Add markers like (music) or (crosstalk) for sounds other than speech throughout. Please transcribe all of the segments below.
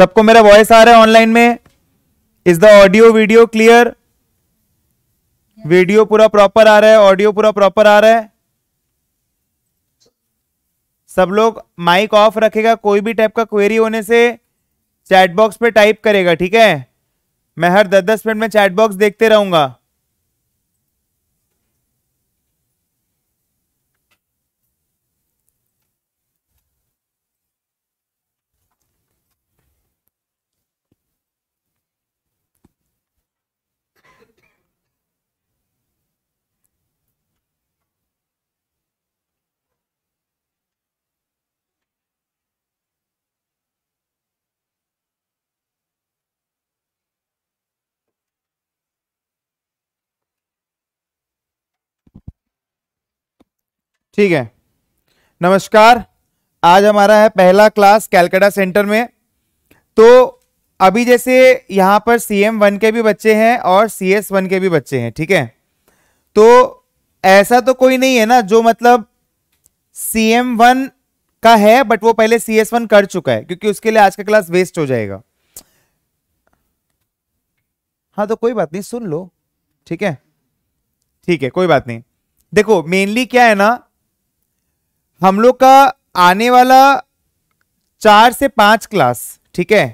सबको मेरा वॉइस आ रहा है ऑनलाइन में is the audio video clear video पूरा प्रॉपर आ रहा है ऑडियो पूरा प्रॉपर आ रहा है सब लोग माइक ऑफ रखेगा कोई भी टाइप का क्वेरी होने से चैट बॉक्स पे टाइप करेगा ठीक है मैं हर दस दस मिनट में चैट बॉक्स देखते रहूंगा ठीक है नमस्कार आज हमारा है पहला क्लास कैलकाटा सेंटर में तो अभी जैसे यहाँ पर सी एम वन के भी बच्चे हैं और सी एस वन के भी बच्चे हैं ठीक है तो ऐसा तो कोई नहीं है ना जो मतलब सी एम वन का है बट वो पहले सी एस वन कर चुका है क्योंकि उसके लिए आज का क्लास वेस्ट हो जाएगा हाँ तो कोई बात नहीं सुन लो ठीक है ठीक है कोई बात नहीं देखो मेनली क्या है ना हम लोग का आने वाला चार से पांच क्लास ठीक है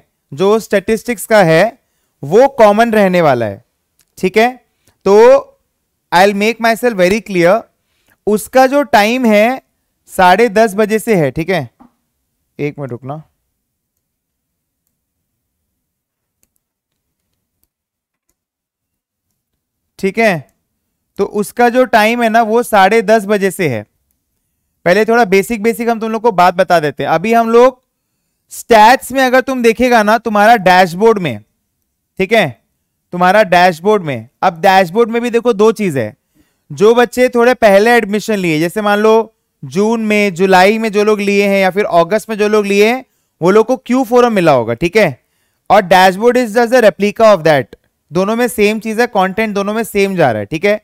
जो स्टेटिस्टिक्स का है वो कॉमन रहने वाला है ठीक है तो I'll make myself very clear उसका जो टाइम है साढ़े दस बजे से है ठीक है एक मिनट रुकना ठीक है तो उसका जो टाइम है ना वो साढ़े दस बजे से है पहले थोड़ा बेसिक बेसिक हम तुम लोग को बात बता देते हैं अभी हम लोग स्टैट्स में अगर तुम देखेगा ना तुम्हारा डैशबोर्ड में ठीक है तुम्हारा डैशबोर्ड में अब डैशबोर्ड में भी देखो दो चीज है जो बच्चे थोड़े पहले एडमिशन लिए जैसे मान लो जून में जुलाई में जो लोग लिए हैं या फिर अगस्त में जो लोग लिए हैं वो लोग को क्यू फोरम मिला होगा ठीक है और dashboard is just the replica of that दोनों में सेम चीज है कंटेंट दोनों में सेम जा रहा है ठीक है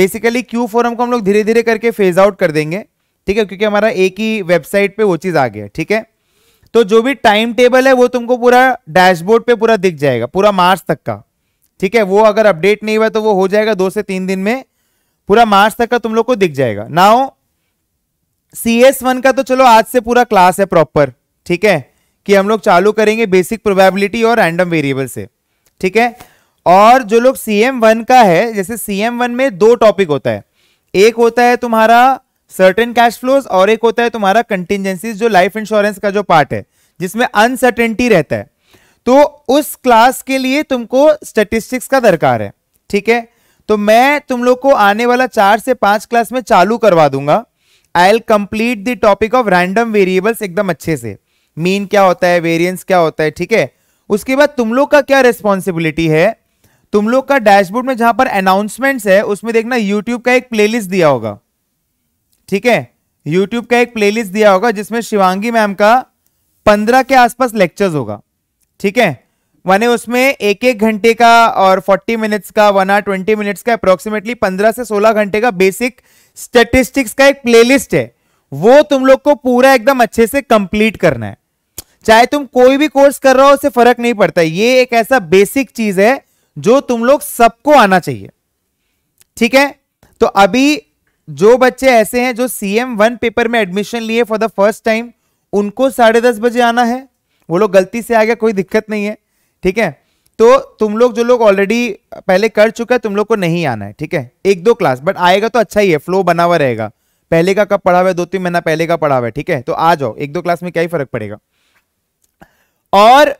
बेसिकली क्यू फोरम को हम लोग धीरे धीरे करके फेज आउट कर देंगे ठीक है क्योंकि हमारा एक ही वेबसाइट पे वो चीज़ आ गया ठीक है तो जो भी टाइम टेबल है वो तुमको पूरा डैशबोर्ड पे पूरा दिख जाएगा पूरा मार्च तक का ठीक है वो अगर अपडेट नहीं हुआ तो वो हो जाएगा दो से तीन दिन में पूरा मार्च तक का तुम लोग को दिख जाएगा नाउ सी एस वन का तो चलो आज से पूरा क्लास है प्रॉपर ठीक है कि हम लोग चालू करेंगे बेसिक प्रोबेबिलिटी और रैंडम वेरिएबल से ठीक है और जो लोग सी वन का है जैसे सी वन में दो टॉपिक होता है एक होता है तुम्हारा सर्टेन कैश फ्लोज और एक होता है तुम्हारा कंटिजेंसी जो लाइफ इंश्योरेंस का जो पार्ट है जिसमें अनसर्टेनिटी रहता है तो उस क्लास के लिए तुमको स्टेटिस्टिक्स का दरकार है ठीक है तो मैं तुम लोग को आने वाला चार से पांच क्लास में चालू करवा दूंगा I'll complete the topic of random variables एकदम अच्छे से मीन क्या होता है वेरियंस क्या होता है ठीक है उसके बाद तुम लोग का क्या रिस्पॉन्सिबिलिटी है तुम लोग का डैशबोर्ड में जहां पर अनाउंसमेंट्स है उसमें देखना यूट्यूब का एक प्लेलिस्ट दिया होगा ठीक है यूट्यूब का एक प्लेलिस्ट दिया होगा जिसमें शिवांगी मैम का पंद्रह के आसपास लेक्चर्स होगा ठीक है माने उसमें एक एक घंटे का और फोर्टी मिनट्स का वन आर ट्वेंटी मिनट्स का अप्रोक्सीमेटली पंद्रह से सोलह घंटे का बेसिक स्टेटिस्टिक्स का एक प्लेलिस्ट है वो तुम लोग को पूरा एकदम अच्छे से कंप्लीट करना है चाहे तुम कोई भी कोर्स कर रहा हो उसे फर्क नहीं पड़ता ये एक ऐसा बेसिक चीज है जो तुम लोग सबको आना चाहिए ठीक है तो अभी जो बच्चे ऐसे हैं जो सी एम वन पेपर में एडमिशन लिए फॉर द फर्स्ट टाइम उनको साढ़े दस बजे आना है वो लोग गलती से आ गया कोई दिक्कत नहीं है ठीक है तो तुम लोग जो लोग ऑलरेडी पहले कर चुका है तुम लोग को नहीं आना है ठीक है एक दो क्लास बट आएगा तो अच्छा ही है फ्लो बना हुआ रहेगा पहले का कब पढ़ा हुआ है दो तीन महीना पहले का पढ़ा हुआ है ठीक है तो आ जाओ एक दो क्लास में क्या ही फर्क पड़ेगा और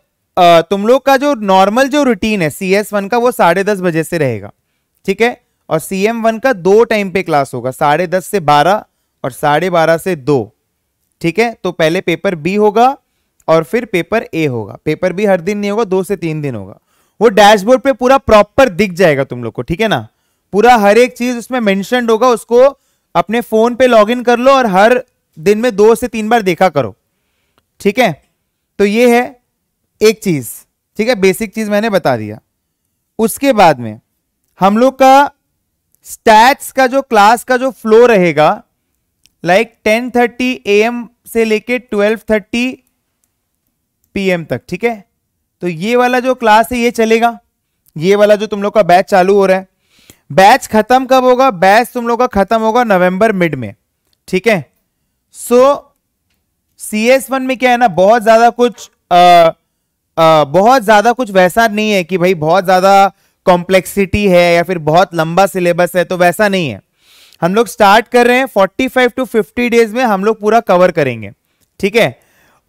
तुम लोग का जो नॉर्मल जो रूटीन है सी एस वन का वो साढ़े दस बजे से रहेगा ठीक है और सी एम वन का दो टाइम पे क्लास होगा साढ़े दस से बारह और साढ़े बारह से दो ठीक है तो पहले पेपर बी होगा और फिर पेपर ए होगा पेपर बी हर दिन नहीं होगा दो से तीन दिन होगा वो डैशबोर्ड पे पूरा प्रॉपर दिख जाएगा तुम लोग को ठीक है ना पूरा हर एक चीज उसमें मैंशन होगा उसको अपने फोन पे लॉग कर लो और हर दिन में दो से तीन बार देखा करो ठीक है तो ये है एक चीज ठीक है बेसिक चीज मैंने बता दिया उसके बाद में हम लोग का स्टैट्स का जो क्लास का जो फ्लो रहेगा like ten thirty A M से लेके ट्वेल्व थर्टी पी एम तक ठीक है तो ये वाला जो क्लास है ये चलेगा ये वाला जो तुम लोग का बैच चालू हो रहा है बैच खत्म कब होगा बैच तुम लोग का खत्म होगा नवंबर मिड में ठीक है सो सी एस वन में क्या है ना बहुत ज्यादा कुछ आ, आ, बहुत ज्यादा कुछ वैसा नहीं है कि भाई बहुत ज्यादा कॉम्प्लेक्सिटी है या फिर बहुत लंबा सिलेबस है तो वैसा नहीं है हम लोग स्टार्ट कर रहे हैं 45 टू 50 डेज में हम लोग पूरा कवर करेंगे ठीक है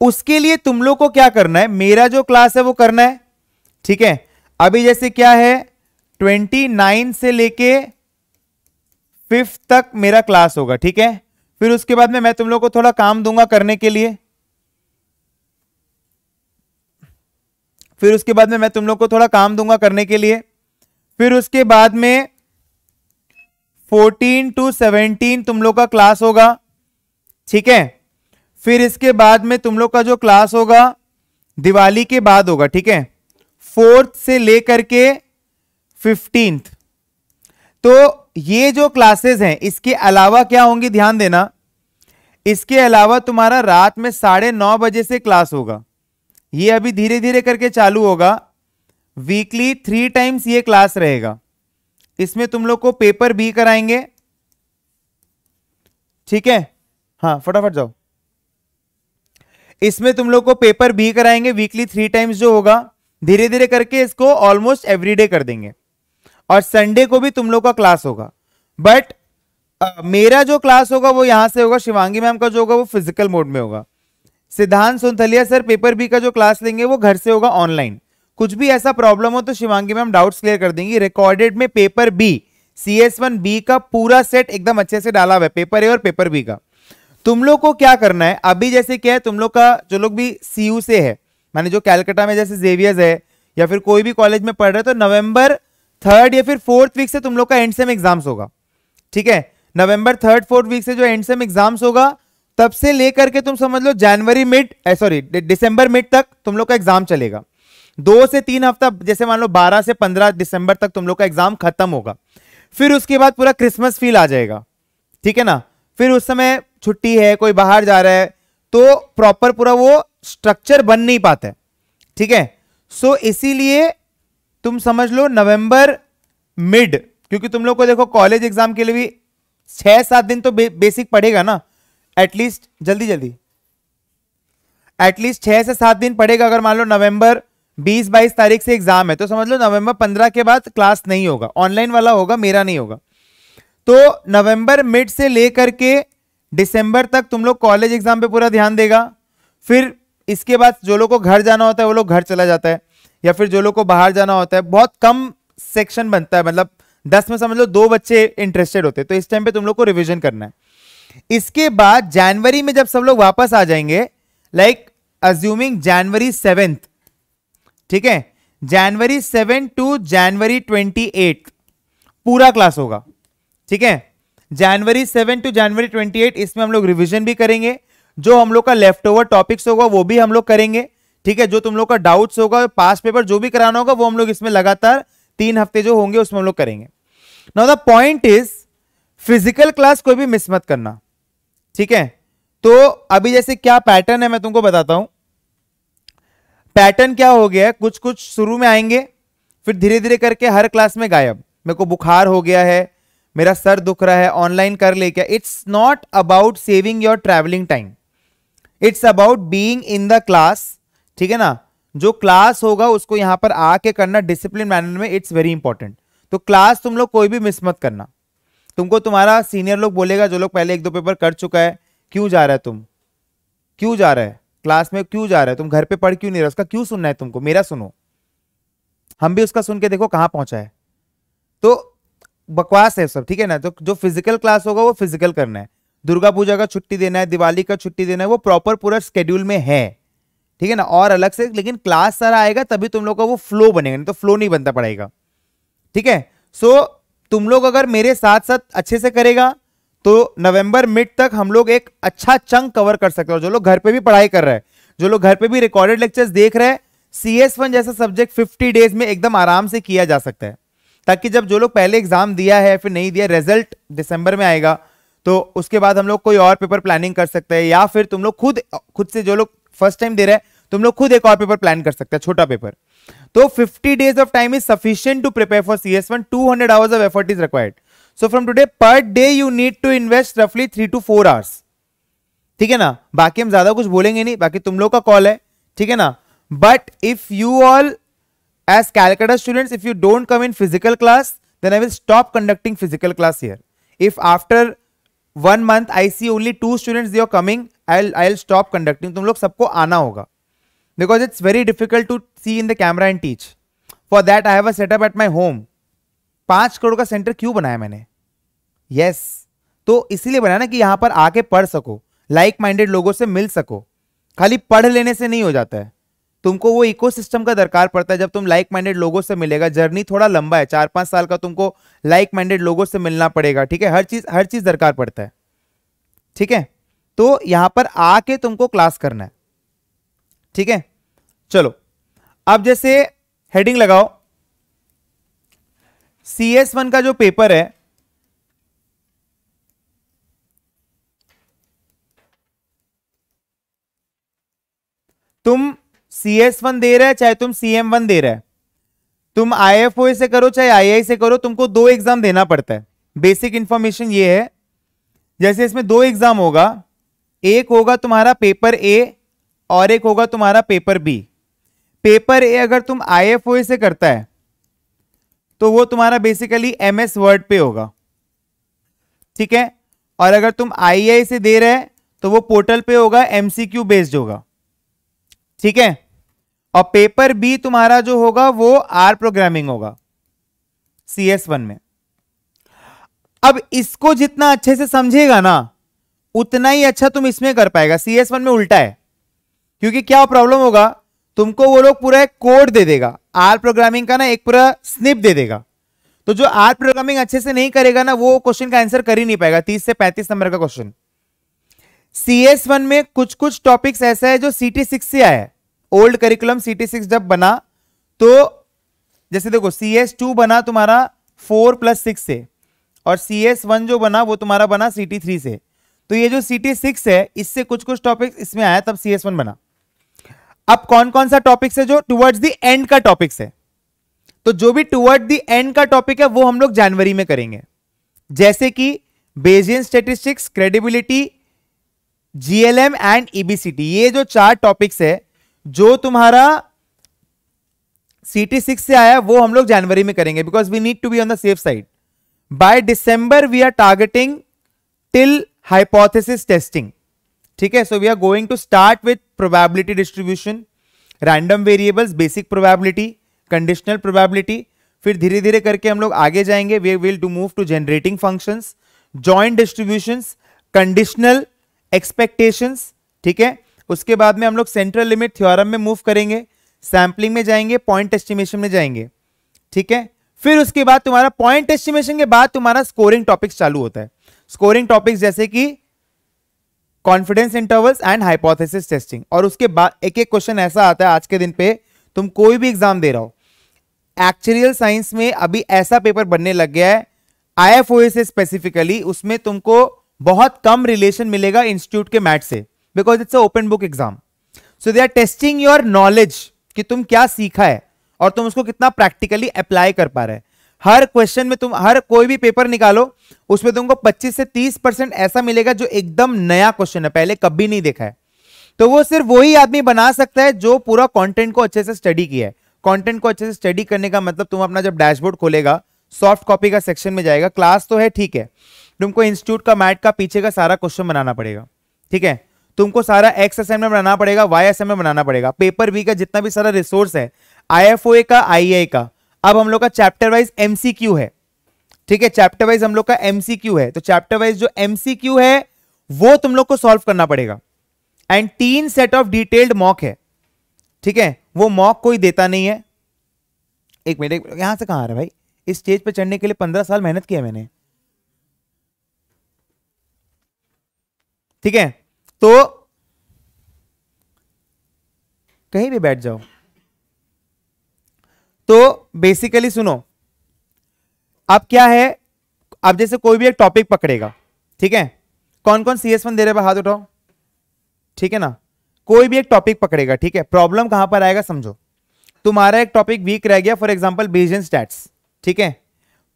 उसके लिए तुम लोग को क्या करना है मेरा जो क्लास है वो करना है ठीक है अभी जैसे क्या है 29 से लेके फिफ्थ तक मेरा क्लास होगा ठीक है फिर उसके बाद में मैं तुम लोग को थोड़ा काम दूंगा करने के लिए फिर उसके बाद में मैं तुम लोग को थोड़ा काम दूंगा करने के लिए फिर उसके बाद में फोर्टीन टू सेवनटीन तुम लोग का क्लास होगा ठीक है फिर इसके बाद में तुम लोग का जो क्लास होगा दिवाली के बाद होगा ठीक है फोर्थ से लेकर के फिफ्टींथ तो ये जो क्लासेस हैं इसके अलावा क्या होंगी ध्यान देना इसके अलावा तुम्हारा रात में साढ़े नौ बजे से क्लास होगा ये अभी धीरे धीरे करके चालू होगा वीकली थ्री टाइम्स ये क्लास रहेगा इसमें तुम लोग को पेपर भी कराएंगे ठीक है हाँ फटाफट जाओ इसमें तुम लोग को पेपर भी कराएंगे वीकली थ्री टाइम्स जो होगा धीरे धीरे करके इसको ऑलमोस्ट एवरीडे कर देंगे और संडे को भी तुम लोग का क्लास होगा बट मेरा जो क्लास होगा वो यहां से होगा शिवांगी मैम का जो होगा वो फिजिकल मोड में होगा सिद्धांत सोनथलिया सर पेपर बी का जो क्लास लेंगे वो घर से होगा ऑनलाइन कुछ भी ऐसा प्रॉब्लम हो तो शिवांगी में हम डाउट्स क्लियर कर देंगे रिकॉर्डेड में paper B C S one B का पूरा सेट एकदम अच्छे से डाला हुआ है पेपर ए और पेपर बी का तुम लोग को क्या करना है अभी जैसे क्या है तुम लोग का जो लोग भी सी यू से है मैंने जो कैलकाटा में जैसे जेवियर्स है या फिर कोई भी कॉलेज में पढ़ रहे तो नवंबर थर्ड या फिर फोर्थ वीक से तुम लोग का एंड सेम एग्जाम्स होगा ठीक है नवंबर थर्ड फोर्थ वीक से जो एंड सेम एग्जाम्स होगा तब से लेकर के तुम समझ लो जनवरी मिड सॉरी दिसंबर मिड तक तुम लोग का एग्जाम चलेगा दो से तीन हफ्ता जैसे मान लो बारह से पंद्रह दिसंबर तक तुम लोग का एग्जाम खत्म होगा फिर उसके बाद पूरा क्रिसमस फील आ जाएगा ठीक है ना फिर उस समय छुट्टी है कोई बाहर जा रहा है तो प्रॉपर पूरा वो स्ट्रक्चर बन नहीं पाता है ठीक है सो इसीलिए तुम समझ लो नवंबर मिड क्योंकि तुम लोग को देखो कॉलेज एग्जाम के लिए भी छह सात दिन तो बे, बेसिक पड़ेगा ना एटलीस्ट जल्दी जल्दी एटलीस्ट छह से सात दिन पड़ेगा अगर मान लो नवंबर बीस बाईस तारीख से एग्जाम है तो समझ लो नवंबर पंद्रह के बाद क्लास नहीं होगा ऑनलाइन वाला होगा मेरा नहीं होगा तो नवंबर मिड से लेकर के दिसंबर तक तुम लोग कॉलेज एग्जाम पे पूरा ध्यान देगा फिर इसके बाद जो लोग को घर जाना होता है वो लोग घर चला जाता है या फिर जो लोग को बाहर जाना होता है बहुत कम सेक्शन बनता है मतलब दस में समझ लो दो बच्चे इंटरेस्टेड होते हैं तो इस टाइम पे तुम लोग को रिविजन करना है इसके बाद जनवरी में जब सब लोग वापस आ जाएंगे लाइक अज्यूमिंग जनवरी सेवेंथ ठीक है January seven to January twenty eight पूरा क्लास होगा ठीक है January seven to January twenty eight इसमें हम लोग रिविजन भी करेंगे जो हम लोग का लेफ्ट ओवर टॉपिक्स होगा वो भी हम लोग करेंगे ठीक है जो तुम लोग का डाउट्स होगा पास पेपर जो भी कराना होगा वो हम लोग इसमें लगातार तीन हफ्ते जो होंगे उसमें हम लोग करेंगे now the point is physical class कोई भी मिस मत करना ठीक है तो अभी जैसे क्या पैटर्न है मैं तुमको बताता हूं पैटर्न क्या हो गया है कुछ कुछ शुरू में आएंगे फिर धीरे धीरे करके हर क्लास में गायब मेरे को बुखार हो गया है मेरा सर दुख रहा है ऑनलाइन कर ले क्या it's not about saving your travelling time it's about being in the class ठीक है ना जो क्लास होगा उसको यहां पर आके करना डिसिप्लिन मैनर में इट्स वेरी इंपॉर्टेंट तो क्लास तुम लोग कोई भी मिस मत करना तुमको तुम्हारा सीनियर लोग बोलेगा जो लोग पहले एक दो पेपर कर चुका है क्यों जा रहा है तुम क्यों जा रहा है क्लास में क्यों जा रहे हो तुम घर पे पढ़ क्यों नहीं रहे उसका क्यों सुनना है तुमको मेरा सुनो हम भी उसका सुन के देखो कहाँ पहुंचा है तो बकवास है सब ठीक है ना तो जो फिजिकल क्लास होगा वो फिजिकल करना है दुर्गा पूजा का छुट्टी देना है दिवाली का छुट्टी देना है वो प्रॉपर पूरा स्केड्यूल में है ठीक है ना और अलग से लेकिन क्लास सारा आएगा तभी तुम लोग का वो फ्लो बनेगा नहीं तो फ्लो नहीं बनता पड़ेगा ठीक है सो तुम लोग अगर मेरे साथ साथ अच्छे से करेगा तो नवंबर मिड तक हम लोग एक अच्छा चंक कवर कर सकते हैं जो लोग घर पे भी पढ़ाई कर रहे हैं जो लोग घर पे भी रिकॉर्डेड लेक्चर्स देख रहे हैं सी एस वन जैसा सब्जेक्ट फिफ्टी डेज में एकदम आराम से किया जा सकता है ताकि जब जो लोग पहले एग्जाम दिया है फिर नहीं दिया रिजल्ट दिसंबर में आएगा तो उसके बाद हम लोग कोई और पेपर प्लानिंग कर सकते हैं या फिर तुम लोग खुद खुद से जो लोग फर्स्ट टाइम दे रहे हैं तुम लोग खुद एक और पेपर प्लान कर सकते हैं छोटा पेपर तो 50 days of time is sufficient to prepare for C S one two hundred hours of effort is required so from today per day you need to invest रफली थ्री टू फोर आवर्स ठीक है ना बाकी हम ज्यादा कुछ बोलेंगे नहीं बाकी तुम लोग का कॉल है ठीक है ना but if you all as Calcutta student if you don't come in physical class then I will stop conducting physical class here if after one month I see only two students are coming I I will stop conducting तुम लोग सबको आना होगा because it's very difficult to see in the camera and teach for that I have a setup at my home पांच करोड़ का centre क्यों बनाया मैंने यस तो इसीलिए बना ना कि यहां पर आके पढ़ सको लाइक माइंडेड लोगों से मिल सको खाली पढ़ लेने से नहीं हो जाता है तुमको वो इकोसिस्टम का दरकार पड़ता है जब तुम लाइक माइंडेड लोगों से मिलेगा जर्नी थोड़ा लंबा है चार पांच साल का तुमको लाइक माइंडेड लोगों से मिलना पड़ेगा ठीक है हर चीज़ हर चीज़ दरकार पड़ता है ठीक है तो यहां पर आके तुमको क्लास करना है ठीक है चलो अब जैसे हेडिंग लगाओ सी एस वन का जो पेपर है तुम सी एस वन दे रहे चाहे तुम सी एम वन दे रहे है तुम आई एफ ओ से करो चाहे आई आई से करो तुमको दो एग्जाम देना पड़ता है बेसिक इंफॉर्मेशन ये है जैसे इसमें दो एग्जाम होगा एक होगा तुम्हारा पेपर ए और एक होगा तुम्हारा पेपर बी पेपर ए अगर तुम आई एफ ओ से करता है तो वो तुम्हारा बेसिकली एम एस वर्ड पे होगा ठीक है और अगर तुम आई आई से दे रहे तो वो पोर्टल पे होगा एम सी क्यू बेस्ड होगा ठीक है और पेपर बी तुम्हारा जो होगा वो आर प्रोग्रामिंग होगा सी एस वन में अब इसको जितना अच्छे से समझेगा ना उतना ही अच्छा तुम इसमें कर पाएगा सी एस वन में उल्टा है क्योंकि क्या प्रॉब्लम होगा तुमको वो लोग पूरा एक कोड दे देगा आर प्रोग्रामिंग का ना एक पूरा स्निप दे देगा तो जो आर प्रोग्रामिंग अच्छे से नहीं करेगा ना वो क्वेश्चन का आंसर कर ही नहीं पाएगा तीस से पैंतीस नंबर का क्वेश्चन सी एस वन में कुछ कुछ टॉपिक्स ऐसा है जो सी टी सिक्स से आया है old curriculum C T six जब बना तो जैसे देखो सी एस टू बना तुम्हारा फोर प्लस सिक्स से और सी एस वन जो बना वो तुम्हारा बना सी टी थ्री से तो ये जो सी टी सिक्स है इससे कुछ कुछ टॉपिक्स इसमें आया तब सी एस वन बना अब कौन कौन सा टॉपिक्स है जो टुवर्ड्स दी एंड का टॉपिक्स है तो जो भी टुवर्ड दी एंड का टॉपिक है वो हम लोग जनवरी में करेंगे जैसे कि Bayesian statistics credibility GLM and EBCT ये जो चार टॉपिक्स है जो तुम्हारा सीटी सिक्स से आया वो हम लोग जनवरी में करेंगे because we need to be on the safe side by December we are targeting till hypothesis testing ठीक है so we are going to start with probability distribution random variables basic probability conditional probability फिर धीरे धीरे करके हम लोग आगे जाएंगे we will to move to generating functions joint distribution conditional expectations ठीक है उसके बाद में हम लोग सेंट्रल लिमिट थ्योरम में मूव करेंगे सैम्पलिंग में जाएंगे पॉइंट एस्टिमेशन में जाएंगे ठीक है फिर उसके बाद तुम्हारा पॉइंट एस्टिमेशन के बाद तुम्हारा स्कोरिंग टॉपिक्स चालू होता है स्कोरिंग टॉपिक्स जैसे कि confidence intervals and hypothesis testing और उसके बाद एक एक क्वेश्चन ऐसा आता है आज के दिन पे तुम कोई भी एग्जाम दे रहा हो एक्चुरियल साइंस में अभी ऐसा पेपर बनने लग गया है आई एफ स्पेसिफिकली उसमें तुमको बहुत कम रिलेशन मिलेगा इंस्टीट्यूट के मैट से because it's open book exam so they are testing your knowledge कि तुम क्या सीखा है और तुम उसको कितना प्रैक्टिकली अप्लाई कर पा रहे हर क्वेश्चन में तुम हर कोई भी पेपर निकालो उसमें तुमको 25 से 30 परसेंट ऐसा मिलेगा जो एकदम नया क्वेश्चन है पहले कभी नहीं देखा है तो वो सिर्फ वही आदमी बना सकता है जो पूरा कंटेंट को अच्छे से स्टडी किया है कंटेंट को अच्छे से स्टडी करने का मतलब तुम अपना जब डैशबोर्ड खोलेगा सॉफ्ट कॉपी का सेक्शन में जाएगा क्लास तो है ठीक है तुमको इंस्टीट्यूट का मैट का पीछे का सारा क्वेश्चन बनाना पड़ेगा ठीक है तुमको सारा एक्स एस में बनाना पड़ेगा वाई एस में बनाना पड़ेगा पेपर बी का जितना भी सारा रिसोर्स है आई का आई का अब हम लोग का चैप्टर वाइज एम है ठीक है चैप्टर वाइज हम लोग का एम है तो चैप्टर वाइज जो एम है वो तुम लोग को सॉल्व करना पड़ेगा एंड तीन सेट ऑफ डिटेल्ड मॉक है ठीक है वो मॉक कोई देता नहीं है एक मिनट यहां से कहां आ रहा है भाई इस स्टेज पर चढ़ने के लिए पंद्रह साल मेहनत किया मैंने ठीक है तो कहीं भी बैठ जाओ तो बेसिकली सुनो अब क्या है आप जैसे कोई भी एक टॉपिक पकड़ेगा ठीक है कौन कौन सी एस वन दे रहे हाथ उठाओ ठीक है ना कोई भी एक टॉपिक पकड़ेगा ठीक है प्रॉब्लम कहां पर आएगा समझो तुम्हारा एक टॉपिक वीक रह गया फॉर एग्जाम्पल बेजियन स्टैट्स ठीक है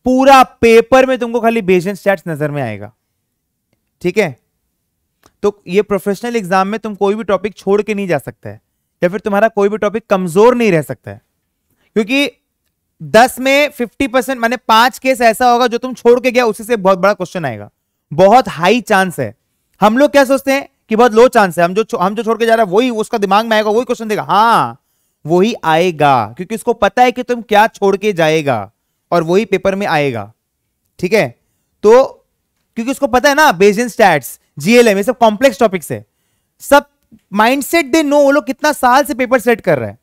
पूरा पेपर में तुमको खाली बेजियन स्टैट्स नजर में आएगा ठीक है तो ये प्रोफेशनल एग्जाम में तुम कोई भी टॉपिक छोड़ के नहीं जा सकते है या फिर तुम्हारा कोई भी टॉपिक कमजोर नहीं रह सकता है क्योंकि दस में फिफ्टी परसेंट मैंने पांच केस ऐसा होगा जो तुम छोड़ के गया उसी से बहुत बड़ा क्वेश्चन आएगा बहुत हाई चांस है हम लोग क्या सोचते हैं कि बहुत लो चांस है हम जो हम जो छोड़ के जा रहा है वही उसका दिमाग में आएगा वही क्वेश्चन देगा हाँ वही आएगा क्योंकि उसको पता है कि तुम क्या छोड़ के जाएगा और वही पेपर में आएगा ठीक है तो क्योंकि उसको पता है ना बेजिन स्टैट्स जीएलएम ये सब कॉम्प्लेक्स टॉपिक्स है सब माइंडसेट दे नो वो लोग कितना साल से पेपर सेट कर रहे हैं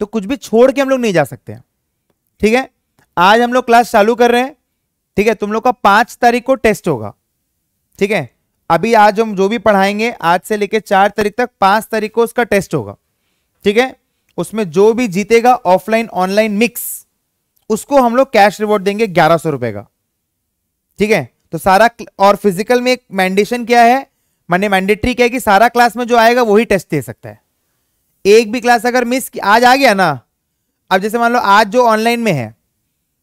तो कुछ भी छोड़ के हम लोग नहीं जा सकते हैं ठीक है आज हम लोग क्लास चालू कर रहे हैं ठीक है तुम लोग का पांच तारीख को टेस्ट होगा ठीक है अभी आज हम जो भी पढ़ाएंगे आज से लेकर चार तारीख तक पांच तारीख को उसका टेस्ट होगा ठीक है उसमें जो भी जीतेगा ऑफलाइन ऑनलाइन मिक्स उसको हम लोग कैश रिवॉर्ड देंगे ग्यारह सौ रुपए का ठीक है तो सारा और फिजिकल में एक मैंडेशन क्या है मैंने मैंडेटरी क्या है कि सारा क्लास में जो आएगा वही टेस्ट दे सकता है एक भी क्लास अगर मिस आज आ गया ना अब जैसे मान लो आज जो ऑनलाइन में है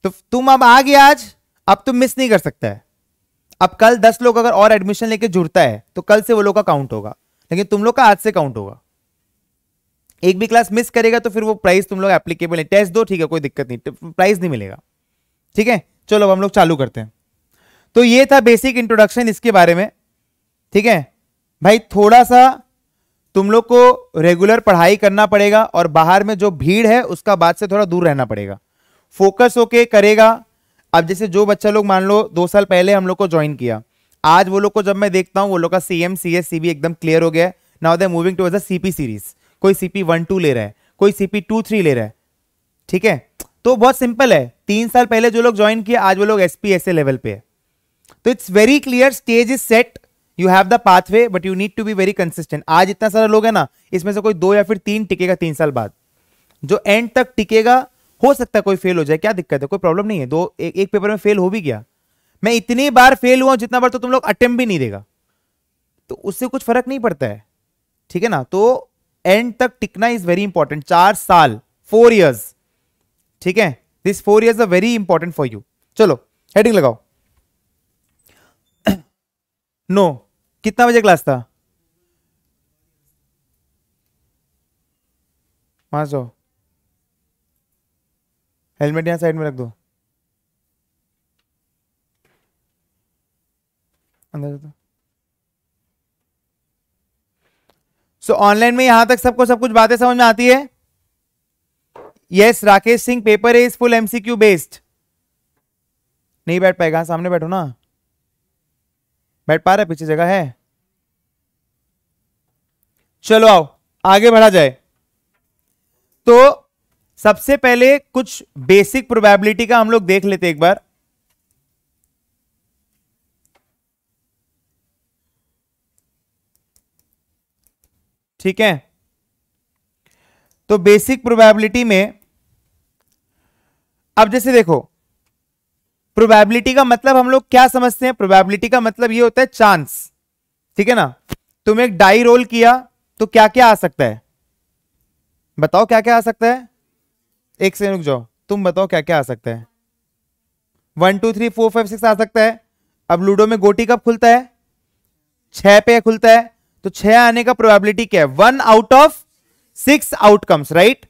तो तुम अब आ गया आज अब तुम मिस नहीं कर सकता है अब कल दस लोग अगर और एडमिशन लेके जुड़ता है तो कल से वो लोग का काउंट होगा लेकिन तुम लोग का आज से काउंट होगा एक भी क्लास मिस करेगा तो फिर वो प्राइस तुम लोग एप्लीकेबल है टेस्ट दो ठीक है कोई दिक्कत नहीं प्राइस नहीं मिलेगा ठीक है चलो अब हम लोग चालू करते हैं तो ये था बेसिक इंट्रोडक्शन इसके बारे में ठीक है भाई थोड़ा सा तुम लोग को रेगुलर पढ़ाई करना पड़ेगा और बाहर में जो भीड़ है उसका बात से थोड़ा दूर रहना पड़ेगा फोकस होके करेगा अब जैसे जो बच्चा लोग मान लो दो साल पहले हम लोग को ज्वाइन किया आज वो लोग को जब मैं देखता हूँ वो लोग का C M C S C B एकदम क्लियर हो गया now they moving to as C P series कोई सी पी वन टू ले रहा है कोई सी पी टू थ्री ले रहा है ठीक है तो बहुत सिंपल है तीन साल पहले जो लोग ज्वाइन किया आज वो लोग S P S A level पे है तो it's very clear stage is set you have the pathway but you need to be very consistent आज इतना सारा लोग है ना इसमें से कोई दो या फिर तीन टिकेगा तीन साल बाद जो एंड तक टिकेगा हो सकता है कोई फेल हो जाए क्या दिक्कत है कोई प्रॉब्लम नहीं है दो ए, एक पेपर में फेल हो भी गया मैं इतनी बार फेल हुआ जितना बार तो तुम लोग अटेम्प भी नहीं देगा तो उससे कुछ फर्क नहीं पड़ता है ठीक है ना तो एंड तक टिकना इज वेरी इंपॉर्टेंट चार साल फोर ईयर्स ठीक है this four years a very important for you चलो हेडिंग लगाओ नो कितना बजे क्लास था वहाँ सौ हेलमेट यहाँ साइड में रख दो अंदर दो सो ऑनलाइन में यहां तक सबको सब कुछ बातें समझ में आती है yes Rakesh Singh paper is full MCQ based नहीं बैठ पाएगा सामने बैठो ना बैठ पा रहे पीछे जगह है चलो आओ आगे बढ़ा जाए तो सबसे पहले कुछ बेसिक प्रोबेबिलिटी का हम लोग देख लेते एक बार ठीक है तो बेसिक प्रोबेबिलिटी में अब जैसे देखो प्रोबेबिलिटी का मतलब हम लोग क्या समझते हैं प्रोबेबिलिटी का मतलब ये होता है चांस ठीक है ना तुम एक डाई रोल किया तो क्या क्या आ सकता है बताओ क्या क्या आ सकता है एक से रुक जाओ तुम बताओ क्या क्या आ सकता है one two three four five six आ सकता है अब लूडो में गोटी कब खुलता है छह पे खुलता है तो छह आने का प्रोबेबिलिटी क्या है one out of six outcomes right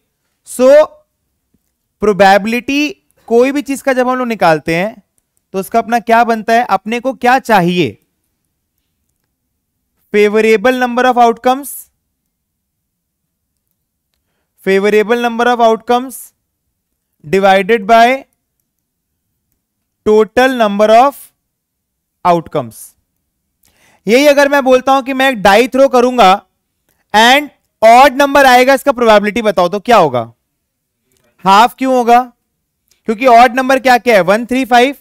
so probability कोई भी चीज का जब हम लोग निकालते हैं तो उसका अपना क्या बनता है अपने को क्या चाहिए favourable number of outcomes favourable number of outcomes divided by total number of outcomes यही अगर मैं बोलता हूं कि मैं एक डाई थ्रो करूंगा एंड ऑड नंबर आएगा इसका प्रोबेबिलिटी बताओ तो क्या होगा हाफ क्यों होगा क्योंकि ऑड नंबर क्या क्या है वन थ्री फाइव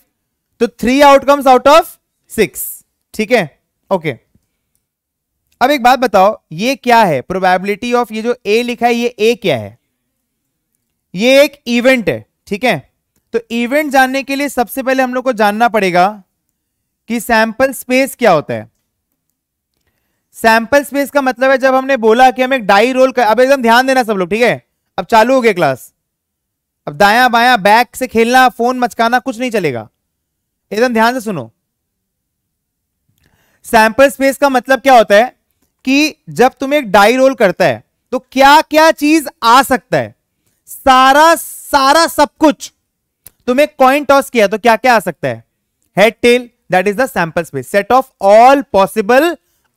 तो three outcomes out of six ठीक है ओके अब एक बात बताओ ये क्या है प्रोबेबिलिटी ऑफ ये जो ए लिखा है ये ए क्या है ये एक इवेंट है ठीक है तो इवेंट जानने के लिए सबसे पहले हम लोग को जानना पड़ेगा कि सैंपल स्पेस क्या होता है सैंपल स्पेस का मतलब है जब हमने बोला कि हम एक डाई रोल कर अब एकदम ध्यान देना सब लोग ठीक है अब चालू हो गया क्लास अब दाया बाया बैक से खेलना फोन मचकाना कुछ नहीं चलेगा एकदम ध्यान से सुनो सैंपल स्पेस का मतलब क्या होता है कि जब तुम्हें एक डाई रोल करता है तो क्या क्या चीज आ सकता है सारा सारा सब कुछ तुम्हें कॉइन टॉस किया तो क्या क्या आ सकता है head tail that is the sample space set of all possible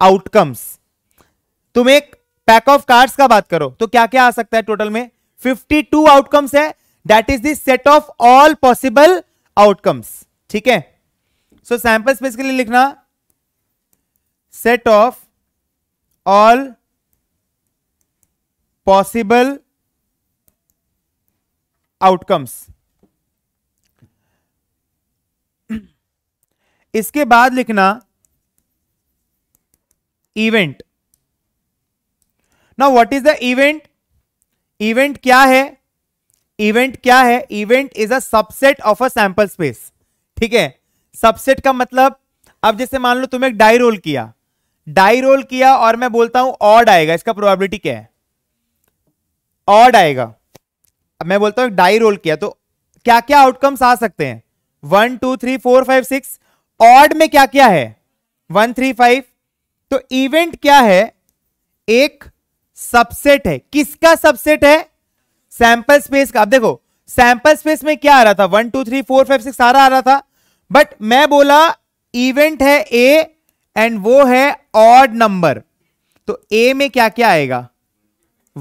outcomes तुम एक पैक ऑफ कार्ड्स का बात करो तो क्या क्या आ सकता है टोटल में 52 आउटकम्स है that is set of all possible outcomes ठीक है सो सैंपल स्पेस के लिए लिखना set of all possible outcomes इसके बाद लिखना इवेंट ना what is the event event क्या है इवेंट क्या है event is a subset of a sample space ठीक है सबसेट का मतलब अब जैसे मान लो तुम्हें डाई रोल किया डाई रोल किया और मैं बोलता हूं ऑड आएगा इसका प्रोबेबिलिटी क्या है ऑड आएगा अब मैं बोलता हूं डाई रोल किया तो क्या क्या आउटकम्स आ सकते हैं one two three four five six odd में क्या क्या है वन थ्री फाइव तो इवेंट क्या है एक सबसेट है किसका सबसेट है सैंपल स्पेस का अब देखो सैंपल स्पेस में क्या आ रहा था one two three four five six सारा आ रहा था बट मैं बोला इवेंट है ए एंड वो है ऑड नंबर तो ए में क्या क्या आएगा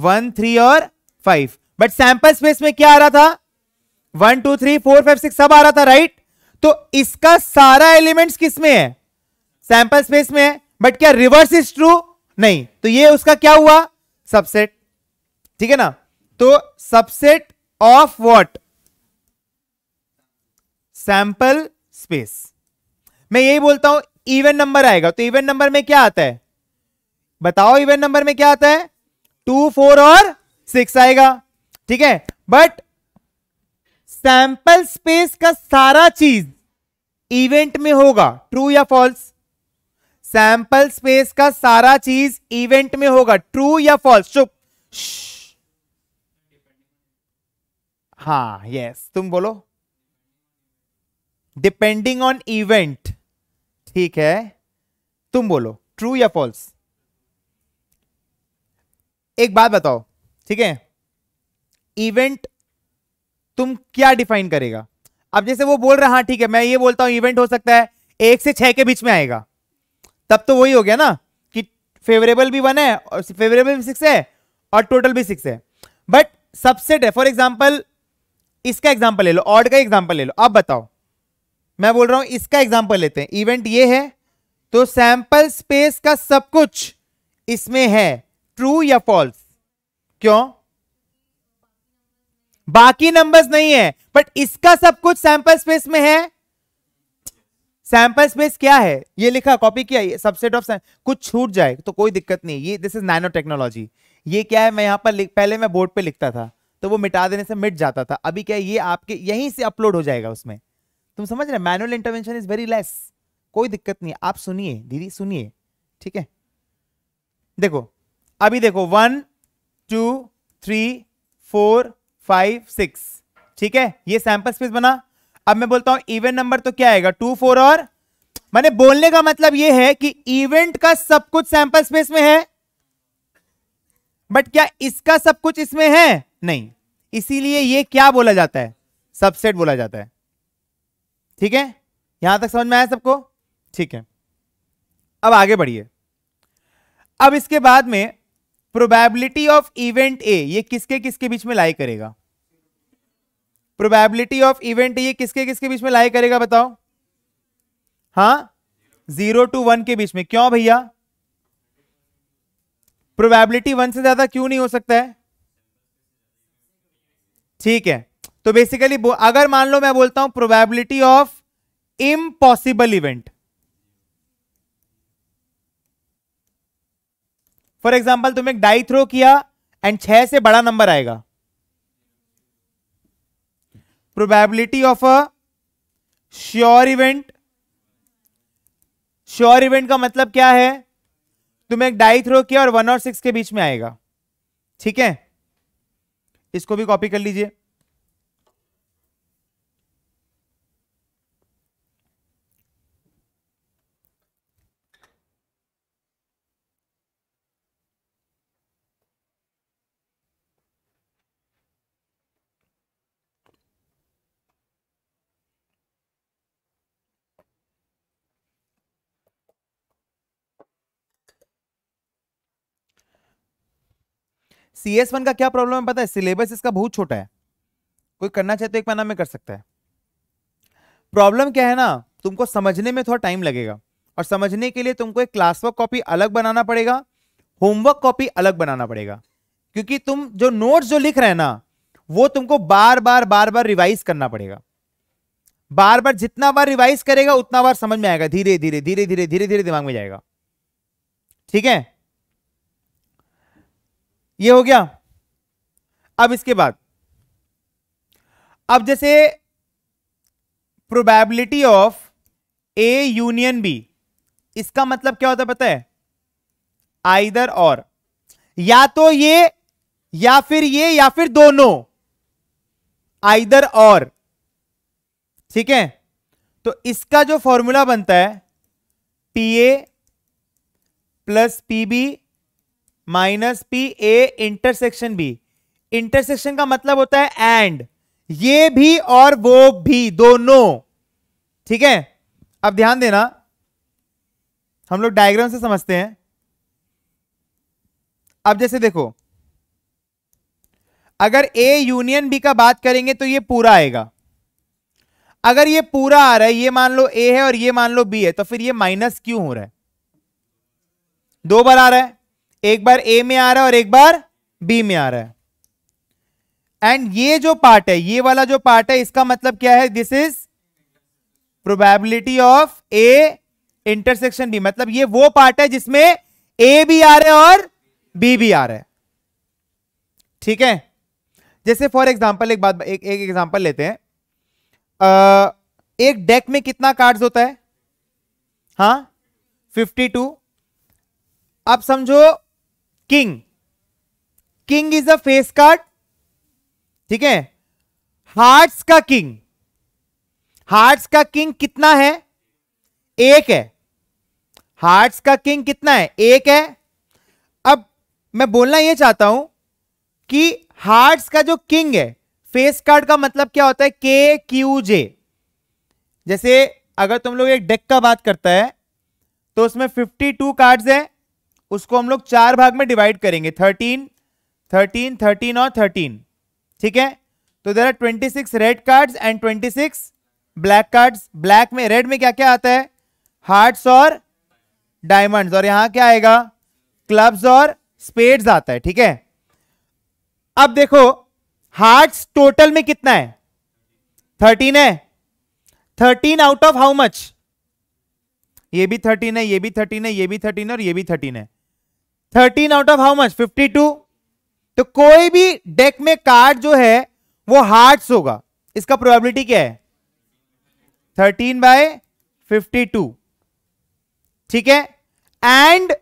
वन थ्री और फाइव बट सैंपल स्पेस में क्या आ रहा था one two three four five six सब आ रहा था राइट तो इसका सारा एलिमेंट्स किसमें है सैंपल स्पेस में है बट क्या रिवर्स इज ट्रू नहीं तो ये उसका क्या हुआ सबसेट ठीक है ना तो subset of what sample space मैं यही बोलता हूं इवन नंबर आएगा तो इवन नंबर में क्या आता है बताओ इवन नंबर में क्या आता है टू फोर और सिक्स आएगा ठीक है बट सैंपल स्पेस का सारा चीज इवेंट में होगा ट्रू या फॉल्स सैंपल स्पेस का सारा चीज इवेंट में होगा ट्रू या फॉल्स चुप हाँ यस तुम बोलो डिपेंडिंग ऑन इवेंट ठीक है तुम बोलो ट्रू या फॉल्स एक बात बताओ ठीक है इवेंट तुम क्या डिफाइन करेगा अब जैसे वो बोल रहा हाँ ठीक है मैं ये बोलता हूं इवेंट हो सकता है एक से छह के बीच में आएगा तब तो वही हो गया ना कि फेवरेबल भी वन है और फेवरेबल भी सिक्स है और टोटल भी सिक्स है बट सबसे फॉर एग्जाम्पल इसका एग्जाम्पल ले लो ऑड का एग्जाम्पल ले लो अब बताओ मैं बोल रहा हूं इसका एग्जाम्पल लेते हैं इवेंट ये है तो सैंपल स्पेस का सब कुछ इसमें है ट्रू या फॉल्स क्यों बाकी नंबर्स नहीं है बट इसका सब कुछ सैंपल स्पेस में है सैंपल स्पेस क्या है ये लिखा कॉपी किया सबसेट ऑफ कुछ छूट जाए तो कोई दिक्कत नहीं ये दिस इज नैनो टेक्नोलॉजी ये क्या है मैं यहां पर पहले मैं बोर्ड पे लिखता था तो वो मिटा देने से मिट जाता था अभी क्या ये आपके यहीं से अपलोड हो जाएगा उसमें तुम समझ रहे manual intervention is very less कोई दिक्कत नहीं आप सुनिए दीदी सुनिए ठीक है देखो अभी देखो one two three four five six ठीक है ये सैंपल स्पेस बना अब मैं बोलता हूं इवेंट नंबर तो क्या आएगा टू फोर और मैंने बोलने का मतलब यह है कि इवेंट का सब कुछ सैंपल स्पेस में है बट क्या इसका सब कुछ इसमें है नहीं इसीलिए ये क्या बोला जाता है सबसेट बोला जाता है ठीक है यहां तक समझ में आया सबको ठीक है अब आगे बढ़िए अब इसके बाद में प्रोबेबिलिटी ऑफ इवेंट ए ये किसके किसके बीच में लाई करेगा प्रोबेबिलिटी ऑफ इवेंट ये किसके किसके बीच में लाई करेगा बताओ हाँ जीरो टू वन के बीच में क्यों भैया प्रोबेबिलिटी वन से ज्यादा क्यों नहीं हो सकता है ठीक है तो बेसिकली अगर मान लो मैं बोलता हूं probability of impossible event for example तुमने डाई थ्रो किया एंड छह से बड़ा नंबर आएगा probability of a sure event sure event का मतलब क्या है तुम्हें एक डाई थ्रो किया और वन और सिक्स के बीच में आएगा ठीक है इसको भी कॉपी कर लीजिए सी एस वन का क्या प्रॉब्लम है पता है सिलेबस इसका बहुत छोटा है कोई करना चाहे तो एक महीना में कर सकता है प्रॉब्लम क्या है ना तुमको समझने में थोड़ा टाइम लगेगा और समझने के लिए तुमको एक क्लासवर्क कॉपी अलग बनाना पड़ेगा होमवर्क कॉपी अलग बनाना पड़ेगा क्योंकि तुम जो नोट्स जो लिख रहे हैं ना वो तुमको बार बार बार बार रिवाइज करना पड़ेगा बार बार जितना बार रिवाइज करेगा उतना बार समझ में आएगा धीरे धीरे धीरे धीरे धीरे धीरे दिमाग में जाएगा ठीक है ये हो गया अब इसके बाद अब जैसे probability of A union B इसका मतलब क्या होता है पता है आइदर और या तो ये या फिर ये या फिर दोनों आइदर और ठीक है तो इसका जो फॉर्मूला बनता है P A plus P B minus P A intersection B intersection का मतलब होता है एंड ये भी और वो भी दोनों ठीक है अब ध्यान देना हम लोग डायग्राम से समझते हैं अब जैसे देखो अगर ए यूनियन बी का बात करेंगे तो ये पूरा आएगा अगर ये पूरा आ रहा है ये मान लो ए है और ये मान लो बी है तो फिर ये माइनस क्यों हो रहा है दो बार आ रहा है एक बार ए में आ रहा है और एक बार बी में आ रहा है एंड ये जो पार्ट है ये वाला जो पार्ट है इसका मतलब क्या है this is probability of A intersection B मतलब ये वो पार्ट है जिसमें ए भी आ रहा है और बी भी आ रहा है ठीक है जैसे फॉर एग्जाम्पल एक बात एक एग्जाम्पल लेते हैं आ, एक डेक में कितना कार्ड्स होता है फिफ्टी हाँ? 52 अब समझो king king is a face card ठीक है हार्ट्स का किंग हार्ट्स का किंग कितना है एक है हार्ट्स का किंग कितना है एक है अब मैं बोलना यह चाहता हूं कि हार्ट्स का जो किंग है फेस कार्ड का मतलब क्या होता है के क्यू जे जैसे अगर तुम लोग एक डेक का बात करता है तो उसमें 52 कार्ड्स है उसको हम लोग चार भाग में डिवाइड करेंगे थर्टीन थर्टीन थर्टीन और थर्टीन ठीक है तो there are twenty six red cards and twenty six black cards black में रेड में क्या क्या आता है हार्ट्स और डायमंड्स और यहां क्या आएगा क्लब्स और स्पेड्स आता है ठीक है अब देखो हार्ट्स टोटल में कितना है थर्टीन है thirteen out of how much ये भी थर्टीन है ये भी थर्टीन है ये भी थर्टीन और ये भी थर्टीन है thirteen out of how much fifty two तो कोई भी डेक में कार्ड जो है वो हार्ट्स होगा इसका प्रोबेबिलिटी क्या है थर्टीन बाय फिफ्टी टू ठीक है एंड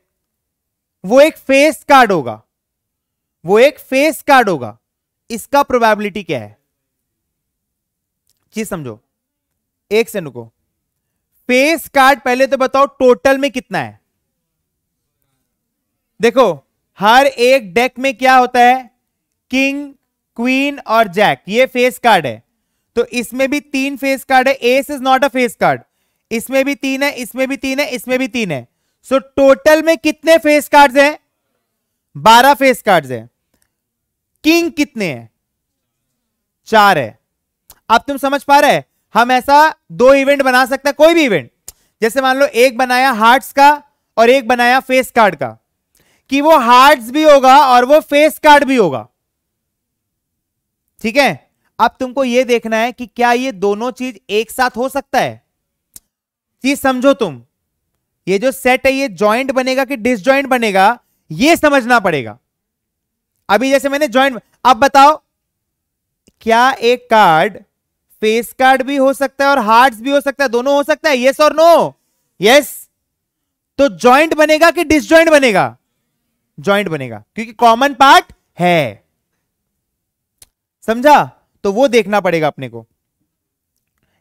वो एक फेस कार्ड होगा वो एक फेस कार्ड होगा इसका प्रोबेबिलिटी क्या है चीज समझो एक से नुको फेस कार्ड पहले तो बताओ टोटल में कितना है देखो हर एक डेक में क्या होता है किंग क्वीन और जैक ये फेस कार्ड है तो इसमें भी तीन फेस कार्ड है ace is not a face card इसमें भी तीन है इसमें भी तीन है इसमें भी तीन है सो so, टोटल में कितने फेस कार्ड्स हैं बारह फेस कार्ड्स हैं किंग कितने हैं चार है अब तुम समझ पा रहे हम ऐसा दो इवेंट बना सकते हैं कोई भी इवेंट जैसे मान लो एक बनाया हार्ट्स का और एक बनाया फेस कार्ड का कि वो हार्ट्स भी होगा और वो फेस कार्ड भी होगा ठीक है अब तुमको ये देखना है कि क्या ये दोनों चीज एक साथ हो सकता है चीज समझो तुम ये जो सेट है ये ज्वाइंट बनेगा कि डिसज्वाइंट बनेगा ये समझना पड़ेगा अभी जैसे मैंने ज्वाइंट अब बताओ क्या एक कार्ड फेस कार्ड भी हो सकता है और हार्ट्स भी हो सकता है दोनों हो सकता है यस और नो यस तो ज्वाइंट बनेगा कि डिसज्वाइंट बनेगा ज्वाइंट बनेगा क्योंकि कॉमन पार्ट है समझा तो वो देखना पड़ेगा अपने को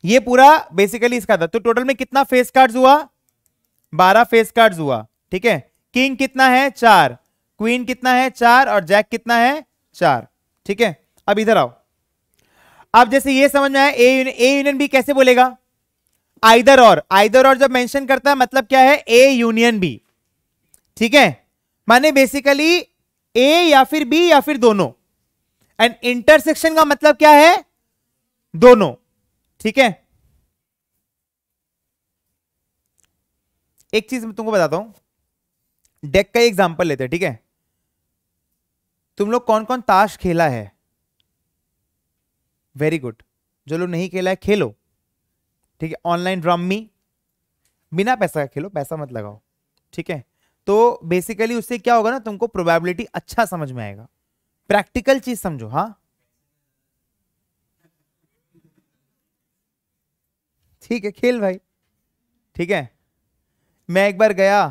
ये पूरा बेसिकली इसका था तो टोटल में कितना फेस कार्ड्स हुआ बारह फेस कार्ड्स हुआ ठीक है किंग कितना है चार क्वीन कितना है चार और जैक कितना है चार ठीक है अब इधर आओ अब जैसे ये समझ में आया ए यूनियन बी कैसे बोलेगा आइदर और आइदर और जब मेंशन करता है मतलब क्या है ए यूनियन बी ठीक है माने बेसिकली ए या फिर बी या फिर दोनों एंड इंटरसेक्शन का मतलब क्या है दोनों ठीक है एक चीज मैं तुमको बताता हूं डेक का एग्जांपल लेते हैं ठीक है तुम लोग कौन कौन ताश खेला है वेरी गुड जो लोग नहीं खेला है खेलो ठीक है ऑनलाइन ड्रामी बिना पैसा का खेलो पैसा मत लगाओ ठीक है तो बेसिकली उससे क्या होगा ना तुमको प्रोबेबिलिटी अच्छा समझ में आएगा प्रैक्टिकल चीज समझो हाँ ठीक है खेल भाई ठीक है मैं एक बार गया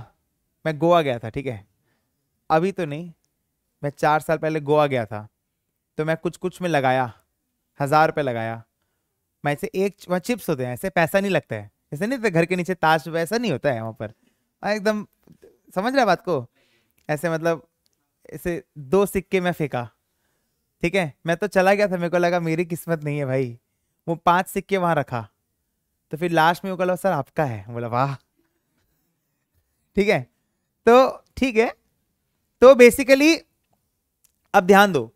मैं गोवा गया था ठीक है अभी तो नहीं मैं चार साल पहले गोवा गया था तो मैं कुछ कुछ में लगाया हज़ार रुपये लगाया मैं ऐसे एक वहाँ चिप्स होते हैं ऐसे पैसा नहीं लगता है ऐसे नहीं घर के नीचे ताश वैसा नहीं होता है वहाँ पर हाँ, एकदम समझ रहे बात को ऐसे मतलब ऐसे दो सिक्के में फेंका ठीक है मैं तो चला गया था मेरे को लगा मेरी किस्मत नहीं है भाई वो पांच सिक्के वहां रखा तो फिर लास्ट में वो बोला सर आपका है बोला वाह ठीक है तो ठीक है तो बेसिकली अब ध्यान दो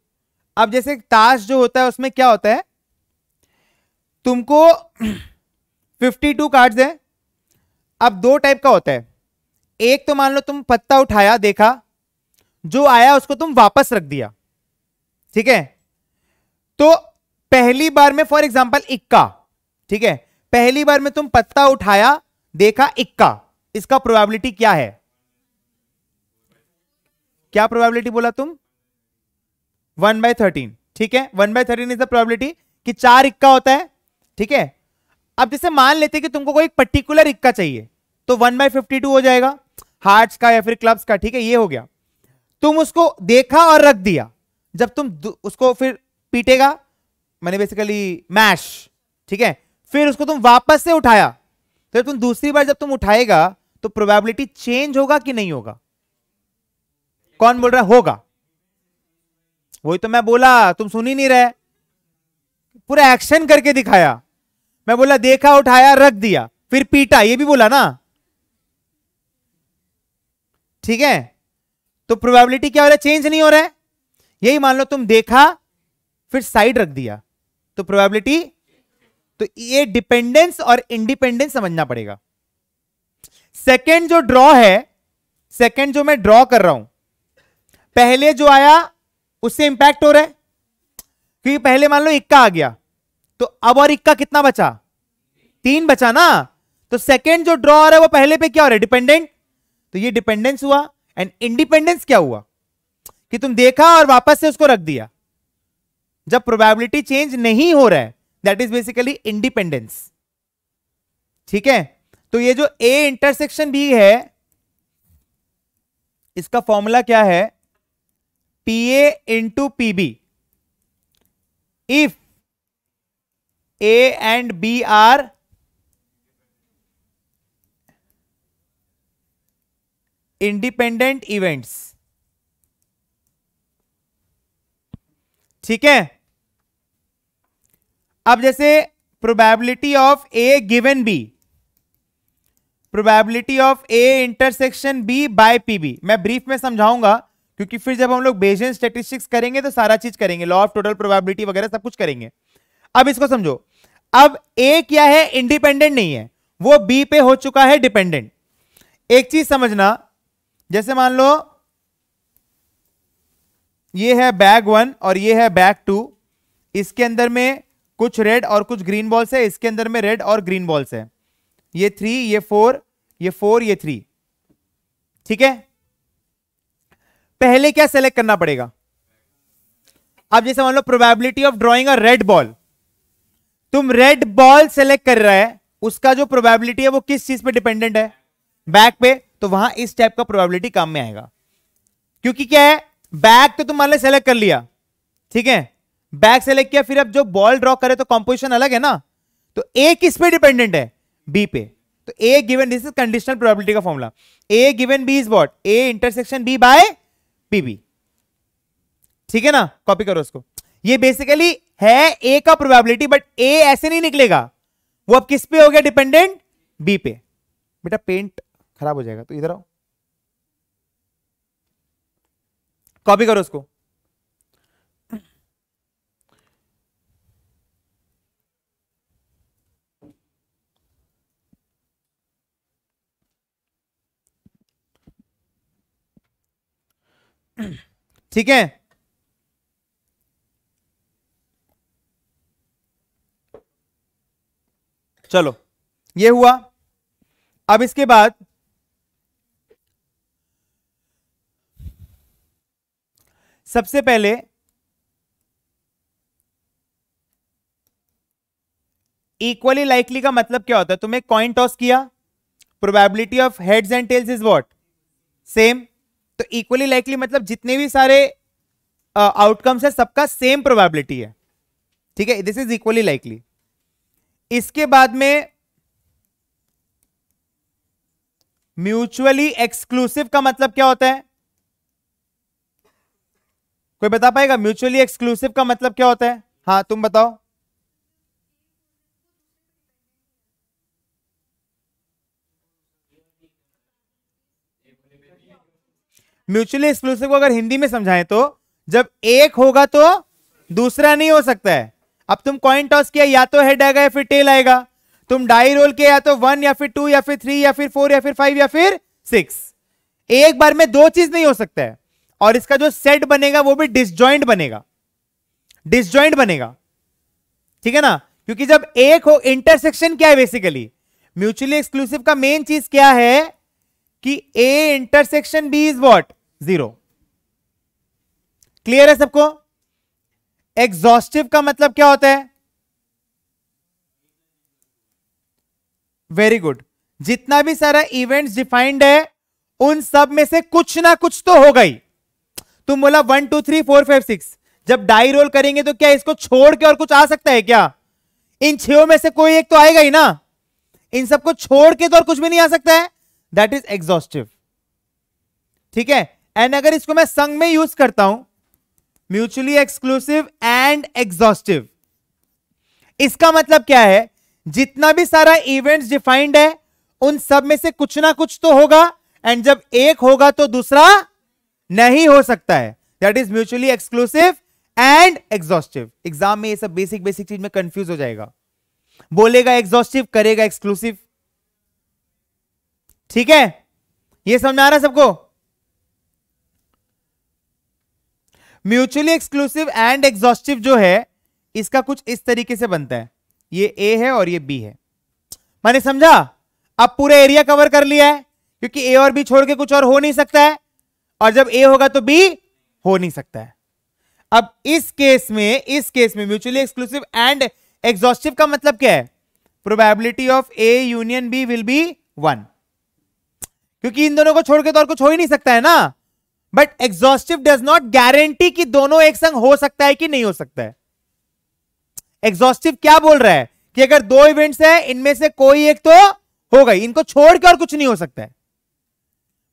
अब जैसे ताश जो होता है उसमें क्या होता है तुमको 52 (clears throat) कार्ड्स हैं अब दो टाइप का होता है एक तो मान लो तुम पत्ता उठाया देखा जो आया उसको तुम वापस रख दिया ठीक है तो पहली बार में फॉर एग्जाम्पल इक्का ठीक है पहली बार में तुम पत्ता उठाया देखा इक्का इसका प्रोबेबिलिटी क्या है क्या प्रोबेबिलिटी बोला तुम वन बाय थर्टीन ठीक है one by thirteen is the probability कि चार इक्का होता है ठीक है अब जैसे मान लेते कि तुमको कोई पर्टिकुलर इक्का चाहिए तो वन बाय फिफ्टी टू हो जाएगा हार्ट का या फिर क्लब्स का ठीक है ये हो गया तुम उसको देखा और रख दिया जब तुम उसको फिर पीटेगा मैंने बेसिकली मैश ठीक है फिर उसको तुम वापस से उठाया तो तुम दूसरी बार जब तुम उठाएगा तो प्रोबेबिलिटी चेंज होगा कि नहीं होगा कौन बोल रहा होगा वही तो मैं बोला तुम सुन ही नहीं रहे पूरा एक्शन करके दिखाया मैं बोला देखा उठाया रख दिया फिर पीटा ये भी बोला ना ठीक है तो प्रोबेबिलिटी क्या हो रहा है चेंज नहीं हो रहा है यही मान लो तुम देखा फिर साइड रख दिया तो प्रोबेबिलिटी तो ये डिपेंडेंस और इंडिपेंडेंस समझना पड़ेगा सेकेंड जो ड्रॉ है सेकेंड जो मैं ड्रॉ कर रहा हूं पहले जो आया उससे इंपैक्ट हो रहा है क्योंकि पहले मान लो इक्का आ गया तो अब और इक्का कितना बचा तीन बचा ना तो सेकेंड जो ड्रॉ हो रहा है वो पहले पे क्या हो रहा है डिपेंडेंट तो ये डिपेंडेंस हुआ एंड इंडिपेंडेंस क्या हुआ कि तुम देखा और वापस से उसको रख दिया जब प्रोबेबिलिटी चेंज नहीं हो रहा है दैट इज बेसिकली इंडिपेंडेंस ठीक है तो ये जो ए इंटरसेक्शन बी है इसका फॉर्मूला क्या है P A into P B if A and B are independent events ठीक है अब जैसे probability of A given B probability of A intersection B by P B मैं ब्रीफ में समझाऊंगा क्योंकि फिर जब हम लोग बेजियन स्टेटिस्टिक्स करेंगे तो सारा चीज करेंगे लॉ ऑफ टोटल प्रोबेबिलिटी वगैरह सब कुछ करेंगे अब इसको समझो अब ए क्या है इंडिपेंडेंट नहीं है वो बी पे हो चुका है डिपेंडेंट एक चीज समझना जैसे मान लो ये है बैग वन और ये है बैग टू इसके अंदर में कुछ रेड और कुछ ग्रीन बॉल्स है इसके अंदर में रेड और ग्रीन बॉल्स है ये थ्री ये फोर ये फोर ये थ्री ठीक है पहले क्या सेलेक्ट करना पड़ेगा अब जैसे मान लो probability of drawing a red ball तुम रेड बॉल सेलेक्ट कर रहे हैं उसका जो प्रोबेबिलिटी है वो किस चीज पे डिपेंडेंट है बैक पे तो वहां इस टाइप का प्रोबेबिलिटी काम में आएगा क्योंकि क्या है बैक तो तुम मान लो सेलेक्ट कर लिया ठीक है बैक सेलेक्ट किया फिर अब जो बॉल ड्रॉ करे तो कॉम्पोजिशन अलग है ना तो ए किस पे डिपेंडेंट है बी पे तो A given this is conditional probability का formula A given B is what A intersection B by P B ठीक है ना कॉपी करो उसको ये बेसिकली है ए का प्रोबेबिलिटी बट ए ऐसे नहीं निकलेगा वो अब किस पे हो गया डिपेंडेंट बी पे बेटा पेंट खराब हो जाएगा तो इधर आओ कॉपी करो उसको ठीक है चलो ये हुआ अब इसके बाद सबसे पहले इक्वली लाइकली का मतलब क्या होता है तुमने कॉइन टॉस किया probability of heads and tails is what same तो इक्वली लाइकली मतलब जितने भी सारे आउटकम्स uh, है सबका सेम प्रोबेबिलिटी है ठीक है दिस इज इक्वली लाइकली इसके बाद में म्यूचुअली एक्सक्लूसिव का मतलब क्या होता है कोई बता पाएगा म्यूचुअली एक्सक्लूसिव का मतलब क्या होता है हाँ तुम बताओ म्यूचुअली एक्सक्लूसिव को अगर हिंदी में समझाएं तो जब एक होगा तो दूसरा नहीं हो सकता है अब तुम कॉइन टॉस किया या तो हेड आएगा या फिर टेल आएगा तुम डाई रोल किया या तो वन या फिर टू या फिर थ्री या फिर फोर या फिर फाइव या फिर सिक्स एक बार में दो चीज नहीं हो सकता है और इसका जो सेट बनेगा वो भी डिसज्वाइंट बनेगा डिसज्वाइंट बनेगा ठीक है ना क्योंकि जब एक हो इंटरसेक्शन क्या है बेसिकली म्यूचुअली एक्सक्लूसिव का मेन चीज क्या है कि A intersection B is what zero clear है सबको एग्जॉस्टिव का मतलब क्या होता है वेरी गुड जितना भी सारा इवेंट्स डिफाइंड है उन सब में से कुछ ना कुछ तो होगा ही तुम बोला one two three four five six जब डाई रोल करेंगे तो क्या इसको छोड़ के और कुछ आ सकता है क्या इन छो में से कोई एक तो आएगा ही ना इन सबको छोड़ के तो और कुछ भी नहीं आ सकता है दैट इज एग्जॉस्टिव ठीक है एंड अगर इसको मैं संग में यूज करता हूं म्यूचुअली एक्सक्लूसिव एंड एग्जॉस्टिव इसका मतलब क्या है जितना भी सारा इवेंट डिफाइंड है उन सब में से कुछ ना कुछ तो होगा एंड जब एक होगा तो दूसरा नहीं हो सकता है that is mutually exclusive and exhaustive exam में ये सब बेसिक बेसिक चीज में कंफ्यूज हो जाएगा बोलेगा एग्जॉस्टिव करेगा एक्सक्लूसिव ठीक है ये समझ में आ रहा है सबको म्यूचुअली एक्सक्लूसिव एंड एग्जॉस्टिव जो है इसका कुछ इस तरीके से बनता है ये ए है और ये बी है मैंने समझा अब पूरा एरिया कवर कर लिया है क्योंकि ए और बी छोड़ के कुछ और हो नहीं सकता है और जब ए होगा तो बी हो नहीं सकता है अब इस केस में इस केस में म्यूचुअली एक्सक्लूसिव एंड एग्जॉस्टिव का मतलब क्या है probability of A union B will be one क्योंकि इन दोनों को छोड़ के तो और कुछ हो ही नहीं सकता है ना but exhaustive does not guarantee कि दोनों एक संग हो सकता है कि नहीं हो सकता है एग्जॉस्टिव क्या बोल रहा है कि अगर दो इवेंट्स हैं इनमें से कोई एक तो हो गई इनको छोड़ के और कुछ नहीं हो सकता है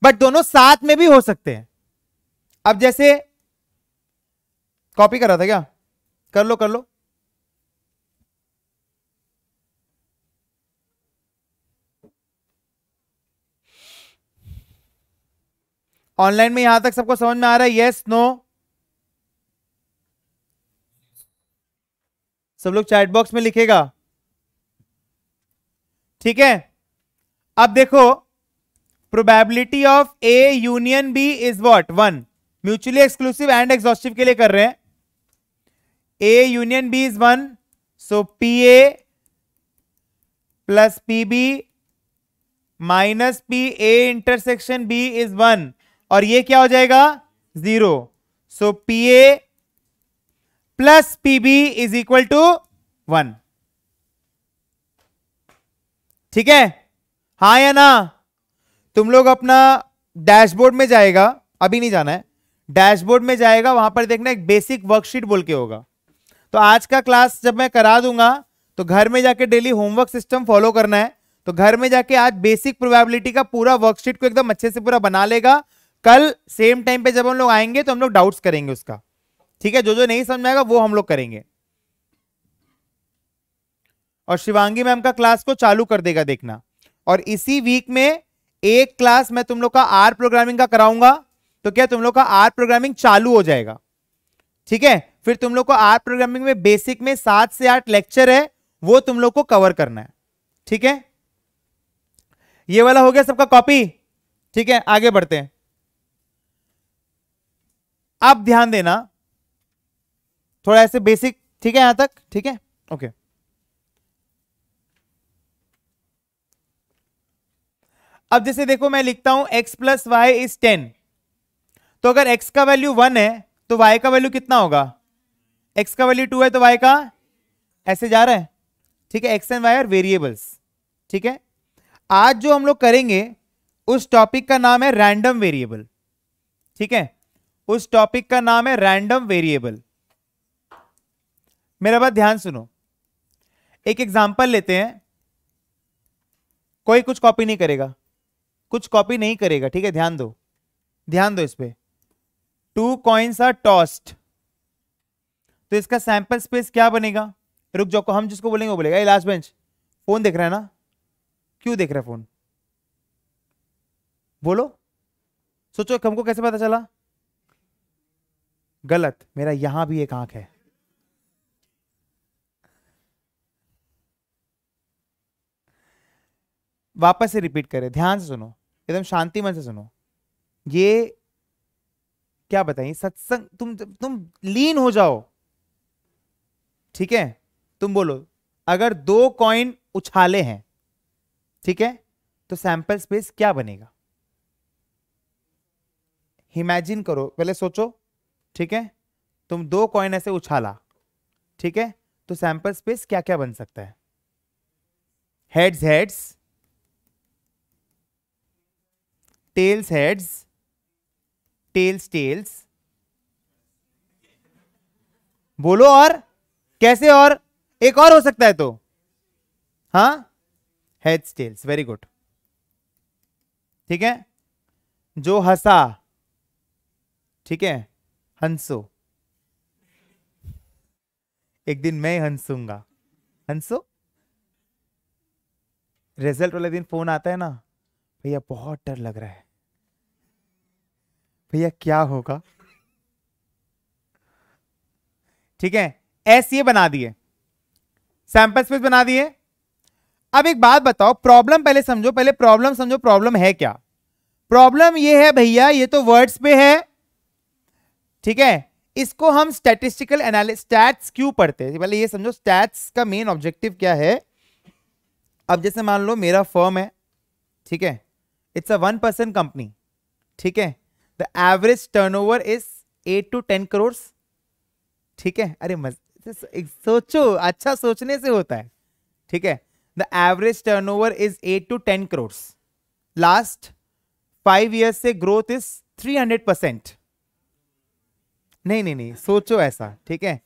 बट दोनों साथ में भी हो सकते हैं अब जैसे कॉपी कर रहा था क्या कर लो कर लो ऑनलाइन में यहां तक सबको समझ में आ रहा है यस नो सब लोग चैट बॉक्स में लिखेगा ठीक है अब देखो probability of A union B is what one mutually exclusive and exhaustive के लिए कर रहे हैं A union B is one so P A plus P B minus P A intersection B is one और ये क्या हो जाएगा zero so P A plus P B is equal to one ठीक है हा या ना तुम लोग अपना डैशबोर्ड में जाएगा अभी नहीं जाना है डैशबोर्ड में जाएगा वहां पर देखना एक बेसिक वर्कशीट बोल के होगा तो आज का क्लास जब मैं करा दूंगा तो घर में जाके डेली होमवर्क सिस्टम फॉलो करना है तो घर में जाके आज बेसिक प्रोबेबिलिटी का पूरा वर्कशीट को एकदम अच्छे से पूरा बना लेगा कल सेम टाइम पे जब हम लोग आएंगे तो हम लोग डाउट्स करेंगे उसका ठीक है जो जो नहीं समझ आएगा वो हम लोग करेंगे और शिवांगी मैम का क्लास को चालू कर देगा देखना और इसी वीक में एक क्लास मैं तुम लोग का आर प्रोग्रामिंग का कराऊंगा तो क्या तुम लोग का आर प्रोग्रामिंग चालू हो जाएगा ठीक है फिर तुम लोग को आर प्रोग्रामिंग में बेसिक में सात से आठ लेक्चर है वो तुम लोग को कवर करना है ठीक है ये वाला हो गया सबका कॉपी ठीक है आगे बढ़ते हैं आप ध्यान देना थोड़ा ऐसे बेसिक ठीक है यहां तक ठीक है ओके okay. अब जैसे देखो मैं लिखता हूं x plus y is ten तो अगर x का वैल्यू वन है तो y का वैल्यू कितना होगा x का वैल्यू टू है तो y का ऐसे जा रहा है ठीक है x and y are variables ठीक है आज जो हम लोग करेंगे उस टॉपिक का नाम है रैंडम वेरिएबल ठीक है उस टॉपिक का नाम है रैंडम वेरिएबल मेरा बात ध्यान सुनो एक एग्जांपल लेते हैं कोई कुछ कॉपी नहीं करेगा कुछ कॉपी नहीं करेगा ठीक है ध्यान दो ध्यान दो इस पर टू कॉइंस आर टॉस्ट तो इसका सैंपल स्पेस क्या बनेगा रुक जाओ हम जिसको बोलेंगे वो बोलेगा लास्ट बेंच फोन देख रहा है ना क्यों देख रहा है फोन बोलो सोचो हमको कैसे पता चला गलत मेरा यहां भी एक आंख है वापस से रिपीट करें ध्यान से सुनो एकदम शांति मन से सुनो ये क्या बताइए सत्संग तुम तुम लीन हो जाओ ठीक है तुम बोलो अगर दो कॉइन उछाले हैं ठीक है तो सैंपल स्पेस क्या बनेगा इमेजिन करो पहले सोचो ठीक है तुम दो कॉइन ऐसे उछाला ठीक है तो सैंपल स्पेस क्या क्या बन सकता है heads heads tails heads tails tails बोलो और कैसे और एक और हो सकता है तो हा हेड्स टेल्स वेरी गुड ठीक है जो हंसा ठीक है हंसो एक दिन मैं हंसूंगा हंसो रिजल्ट वाले दिन फोन आता है ना भैया बहुत डर लग रहा है भैया क्या होगा ठीक है एस ये बना दिए सैंपल स्पेस बना दिए अब एक बात बताओ प्रॉब्लम पहले समझो पहले प्रॉब्लम समझो प्रॉब्लम है क्या प्रॉब्लम ये है भैया ये तो वर्ड्स पे है ठीक है इसको हम स्टैटिस्टिकल एनालिस स्टैट्स क्यों पढ़ते हैं पहले ये समझो स्टैट्स का मेन ऑब्जेक्टिव क्या है अब जैसे मान लो मेरा फर्म है ठीक है it's a one person company ठीक है the average turnover is eight to ten crore ठीक है अरे मज सोचो अच्छा सोचने से होता है ठीक है the average turnover is eight to ten crore last five years से growth is three hundred percent नहीं नहीं नहीं सोचो ऐसा ठीक है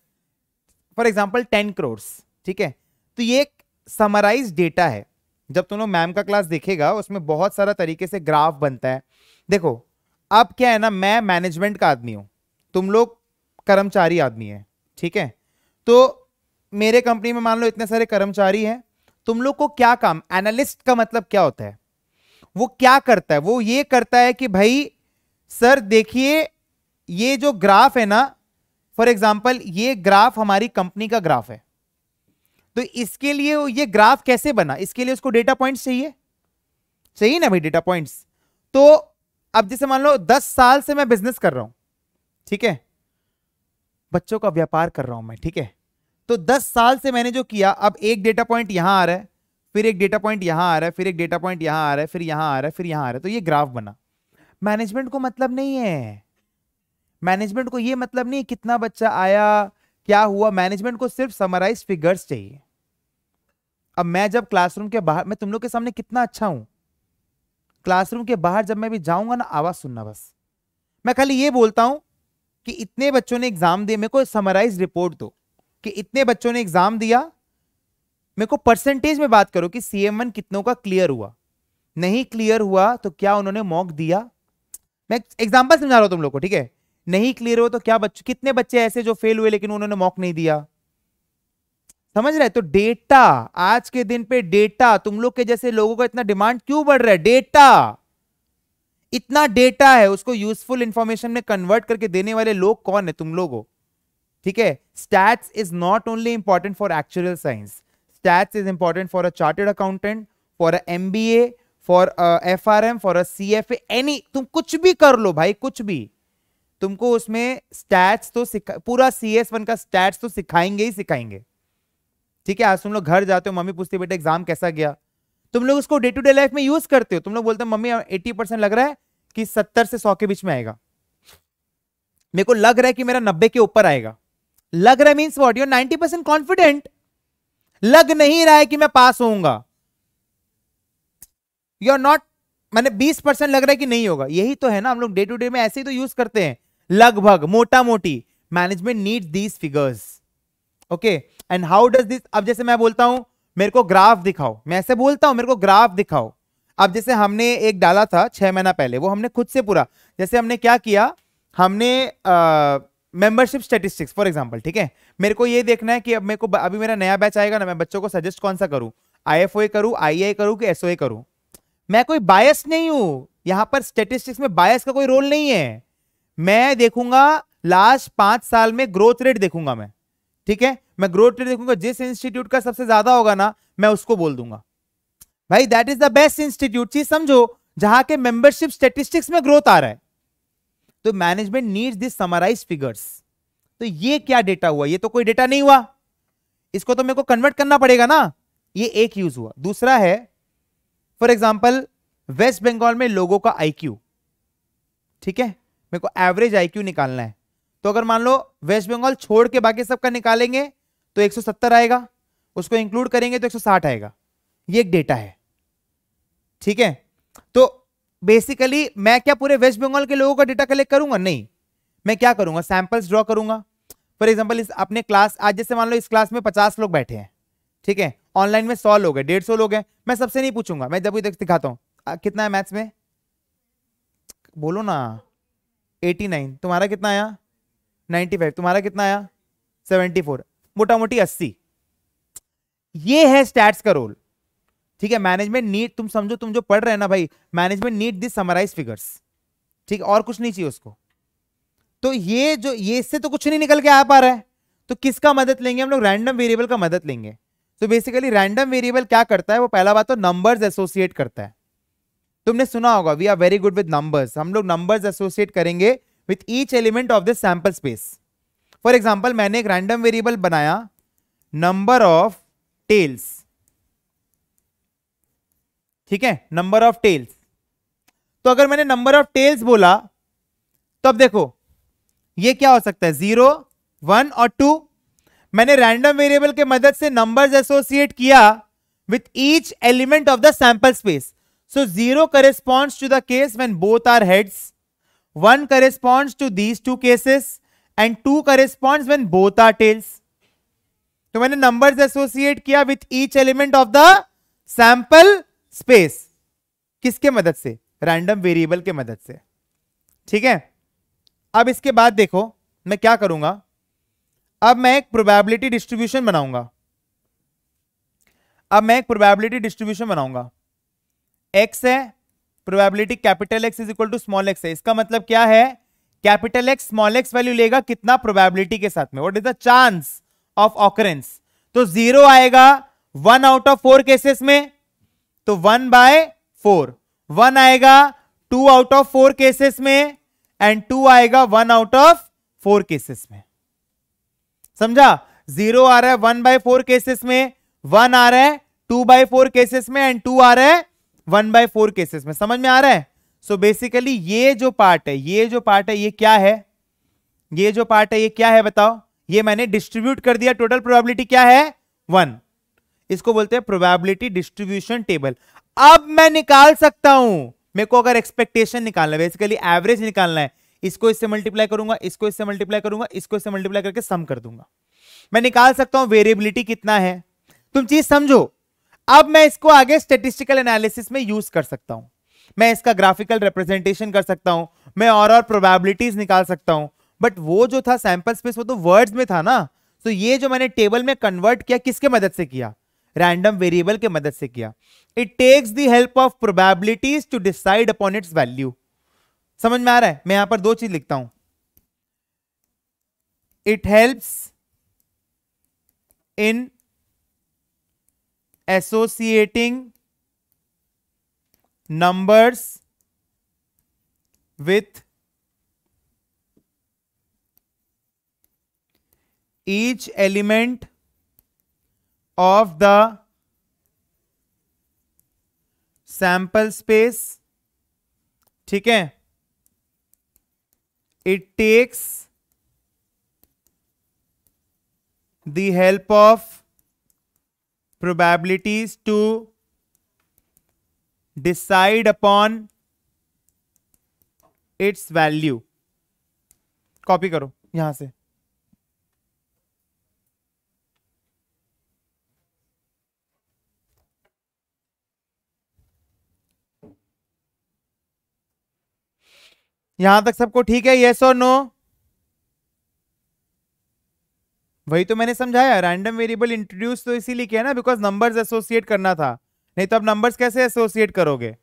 फॉर एग्जाम्पल टेन करोड़ ठीक है तो ये एक समराइज डेटा है जब तुम लोग मैम का क्लास देखेगा उसमें बहुत सारा तरीके से ग्राफ बनता है देखो अब क्या है ना मैं मैनेजमेंट का आदमी हूँ तुम लोग कर्मचारी आदमी है ठीक है तो मेरे कंपनी में मान लो इतने सारे कर्मचारी हैं तुम लोग को क्या काम एनालिस्ट का मतलब क्या होता है वो क्या करता है वो ये करता है कि भाई सर देखिए ये जो ग्राफ है ना फॉर एग्जाम्पल ये ग्राफ हमारी कंपनी का ग्राफ है तो इसके लिए ये ग्राफ कैसे बना इसके लिए उसको डेटा पॉइंट्स चाहिए चाहिए ना भाई डेटा पॉइंट्स तो अब जैसे मान लो दस साल से मैं बिजनेस कर रहा हूं ठीक है बच्चों का व्यापार कर रहा हूं मैं ठीक है तो दस साल से मैंने जो किया अब एक डेटा पॉइंट यहां आ रहा है फिर एक डेटा पॉइंट यहां आ रहा है फिर एक डेटा पॉइंट यहां आ रहा है फिर यहां आ रहा है फिर यहां आ रहा है तो ये ग्राफ बना मैनेजमेंट को मतलब नहीं है मैनेजमेंट को ये मतलब नहीं कितना बच्चा आया क्या हुआ मैनेजमेंट को सिर्फ समराइज फिगर्स चाहिए अब मैं जब क्लासरूम के बाहर मैं तुम लोग के सामने कितना अच्छा हूं क्लासरूम के बाहर जब मैं भी जाऊंगा ना आवाज सुनना बस मैं खाली ये बोलता हूं कि इतने बच्चों ने एग्जाम दिए मेरे को समराइज रिपोर्ट दो कि इतने बच्चों ने एग्जाम दिया मेरे को परसेंटेज में बात करो कि सी एम वन कितनों का क्लियर हुआ नहीं क्लियर हुआ तो क्या उन्होंने मॉक दिया मैं एग्जाम्पल समझा रहा हूं तुम लोग को ठीक है नहीं क्लियर हुआ तो क्या बच्चे कितने बच्चे ऐसे जो फेल हुए लेकिन उन्होंने मॉक नहीं दिया समझ रहे तो डेटा आज के दिन पे डेटा तुम लोग के जैसे लोगों का इतना डिमांड क्यों बढ़ रहा है डेटा इतना डेटा है उसको यूजफुल इंफॉर्मेशन में कन्वर्ट करके देने वाले लोग कौन है तुम लोगों ठीक है stats is not only important for actual science stats is important for a chartered accountant for a M B A for F R M for a C F any तुम कुछ भी कर लो भाई कुछ भी तुमको उसमें स्टैट्स तो सिखा पूरा सी एस वन का स्टैट्स तो सिखाएंगे ही सिखाएंगे ठीक है आज तुम लोग घर जाते हो मम्मी पूछते बेटा एग्जाम कैसा गया तुम लोग उसको डे टू डे लाइफ में यूज करते हो तुम लोग बोलते हो मम्मी एट्टी परसेंट लग रहा है कि सत्तर से सौ के बीच में आएगा मेरे को लग रहा है कि मेरा नब्बे के ऊपर आएगा लग रहा है means what your ninety percent confident लग नहीं रहा है कि मैं पास होऊंगा यू आर नॉट मैंने बीस परसेंट लग रहा है कि नहीं होगा यही तो है ना हम लोग डे टू डे में ऐसे ही तो यूज करते हैं लगभग मोटा मोटी management need these figures okay and how does this अब जैसे मैं बोलता हूं मेरे को ग्राफ दिखाओ मैं ऐसे बोलता हूं मेरे को ग्राफ दिखाओ अब जैसे हमने एक डाला था छह महीना पहले वो हमने खुद से पूरा जैसे हमने क्या किया हमने मेंबरशिप स्टेटिस्टिक्स फॉर एग्जांपल ठीक है मेरे को ये देखना है कि अब मेरे को अभी मेरा नया बैच आएगा ना मैं बच्चों को सजेस्ट कौन सा करूँ आई एफ ओ करूँ आई e करूँ कि एस ओ ए मैं कोई बायस नहीं हूँ यहाँ पर स्टेटिस्टिक्स में बायस का कोई रोल नहीं है मैं देखूंगा लास्ट पांच साल में ग्रोथ रेट देखूंगा मैं ठीक है मैं ग्रोथ रेट देखूंगा जिस इंस्टीट्यूट का सबसे ज्यादा होगा ना मैं उसको बोल दूंगा भाई that is the best institute चीज समझो जहां के मेंबरशिप स्टेटिस्टिक्स में ग्रोथ आ रहा है तो management needs this summarise figures तो ये क्या डेटा हुआ ये तो कोई डेटा नहीं हुआ इसको तो मेरे को कन्वर्ट करना पड़ेगा ना ये एक यूज हुआ दूसरा है फॉर एग्जाम्पल वेस्ट बंगाल में लोगों का आईक्यू ठीक है मेरे को एवरेज आईक्यू निकालना है तो अगर मान लो वेस्ट बंगाल छोड़ के बाकी सबका निकालेंगे तो 170 आएगा उसको इंक्लूड करेंगे तो 160 आएगा ये एक डेटा है ठीक है तो बेसिकली मैं क्या पूरे वेस्ट बंगाल के लोगों का डेटा कलेक्ट करूंगा नहीं मैं क्या करूंगा सैंपल्स ड्रॉ करूंगा फॉर एग्जाम्पल इस अपने क्लास आज जैसे मान लो इस क्लास में पचास लोग बैठे हैं ठीक है ऑनलाइन में सौ लोग हैं डेढ़ सौ लोग हैं मैं सबसे नहीं पूछूंगा मैं जब भी दिखाता हूँ कितना है मैथ्स में बोलो ना एटी नाइन तुम्हारा कितना आया 95 फाइव तुम्हारा कितना आया सेवेंटी फोर मोटा मोटी अस्सी ये है स्टैट्स का रोल ठीक है मैनेजमेंट नीड तुम समझो तुम जो पढ़ रहे हैं ना भाई management need this summarise figures ठीक है और कुछ नहीं चाहिए उसको तो ये जो ये इससे तो कुछ नहीं निकल के आ पा रहा है तो किसका मदद लेंगे हम लोग रैंडम वेरिएबल का मदद लेंगे तो बेसिकली रैंडम वेरिएबल क्या करता है वो पहला बात तो नंबर्स एसोसिएट करता है तुमने सुना होगा we are very good with numbers हम लोग नंबर्स एसोसिएट करेंगे with each element of this sample space for example मैंने एक रैंडम वेरिएबल बनाया नंबर ऑफ टेल्स ठीक है नंबर ऑफ टेल्स तो अगर मैंने नंबर ऑफ टेल्स बोला तो अब देखो ये क्या हो सकता है जीरो वन और टू मैंने रैंडम वेरिएबल के मदद से नंबर्स एसोसिएट किया with each element of the sample space so zero corresponds to the case when both are heads one corresponds to these two cases and two correspond when both are tails तो मैंने numbers associate किया with each element of the sample space किसके मदद से random variable के मदद से ठीक है अब इसके बाद देखो मैं क्या करूंगा अब मैं एक प्रोबेबिलिटी डिस्ट्रीब्यूशन बनाऊंगा अब मैं एक प्रोबेबिलिटी डिस्ट्रीब्यूशन बनाऊंगा एक्स है probability capital X is equal to small X है इसका मतलब क्या है capital X small X value लेगा कितना प्रोबेबिलिटी के साथ में what is the chance of occurrence तो जीरो आएगा one out of four cases में तो वन बाय फोर वन आएगा two out of four cases में एंड टू आएगा one out of four cases में समझा जीरो आ रहा है वन बाय फोर केसेस में वन आ रहा है टू बाय फोर केसेस में एंड टू आ रहा है वन बाय फोर केसेस में समझ में आ रहा है सो so बेसिकली ये जो पार्ट है ये जो पार्ट है ये क्या है ये जो पार्ट है ये क्या है बताओ ये मैंने डिस्ट्रीब्यूट कर दिया टोटल प्रोबेबिलिटी क्या है वन इसको बोलते हैं प्रोबेबिलिटी डिस्ट्रीब्यूशन टेबल अब मैं निकाल सकता हूं मेरे को अगर एक्सपेक्टेशन निकालना है बेसिकली एवरेज निकालना है इसको इससे मल्टीप्लाई करूंगा इसको इससे मल्टीप्लाई करूंगा इसको इससे मल्टीप्लाई करके सम कर दूंगा मैं निकाल सकता हूं वेरिएबिलिटी कितना है तुम चीज समझो अब मैं इसको आगे स्टेटिस्टिकल एनालिसिस में यूज कर सकता हूं मैं इसका ग्राफिकल रिप्रेजेंटेशन कर सकता हूँ मैं और और प्रोबेबिलिटीज निकाल सकता हूँ बट वो जो था सैंपल स्पेस वो तो वर्ड्स में था ना तो ये जो मैंने टेबल में कन्वर्ट किया किसके मदद से किया रैंडम वेरिएबल के मदद से किया it takes the help of probabilities to decide upon its value समझ में आ रहा है मैं यहां पर दो चीज लिखता हूं it helps in associating numbers with each element of the sample space ठीक है it takes the help of probabilities to decide upon its value copy करो यहां से यहां तक सबको ठीक है येस और नो वही तो मैंने समझाया रैंडम वेरिएबल इंट्रोड्यूस तो इसीलिए किया ना बिकॉज नंबर्स एसोसिएट करना था नहीं तो आप नंबर्स कैसे एसोसिएट करोगे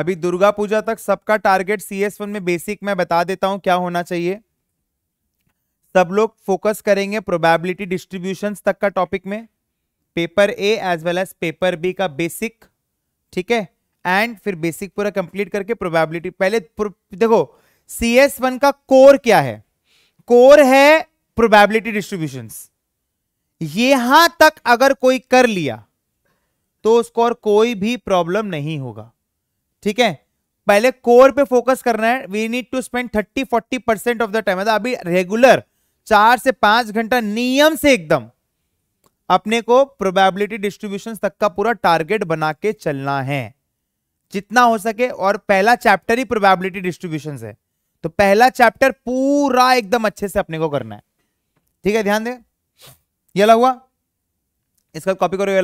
अभी दुर्गा पूजा तक सबका टारगेट सी एस वन में बेसिक मैं बता देता हूं क्या होना चाहिए सब लोग फोकस करेंगे प्रोबेबिलिटी डिस्ट्रीब्यूशन तक का टॉपिक में paper A as well as paper B का बेसिक ठीक है एंड फिर बेसिक पूरा कंप्लीट करके प्रोबेबिलिटी पहले देखो सी एस वन का कोर क्या है कोर है प्रोबेबिलिटी डिस्ट्रीब्यूशन यहां तक अगर कोई कर लिया तो उसको और कोई भी प्रॉब्लम नहीं होगा ठीक है पहले कोर पे फोकस करना है we need to spend thirty forty percent of the time अभी रेगुलर चार से पांच घंटा नियम से एकदम अपने को प्रोबेबिलिटी डिस्ट्रीब्यूशन तक का पूरा टारगेट बना के चलना है जितना हो सके और पहला चैप्टर ही प्रोबेबिलिटी डिस्ट्रीब्यूशन है तो पहला चैप्टर पूरा एकदम अच्छे से अपने को करना है ठीक है ध्यान दे ये हुआ इसका कॉपी करो ये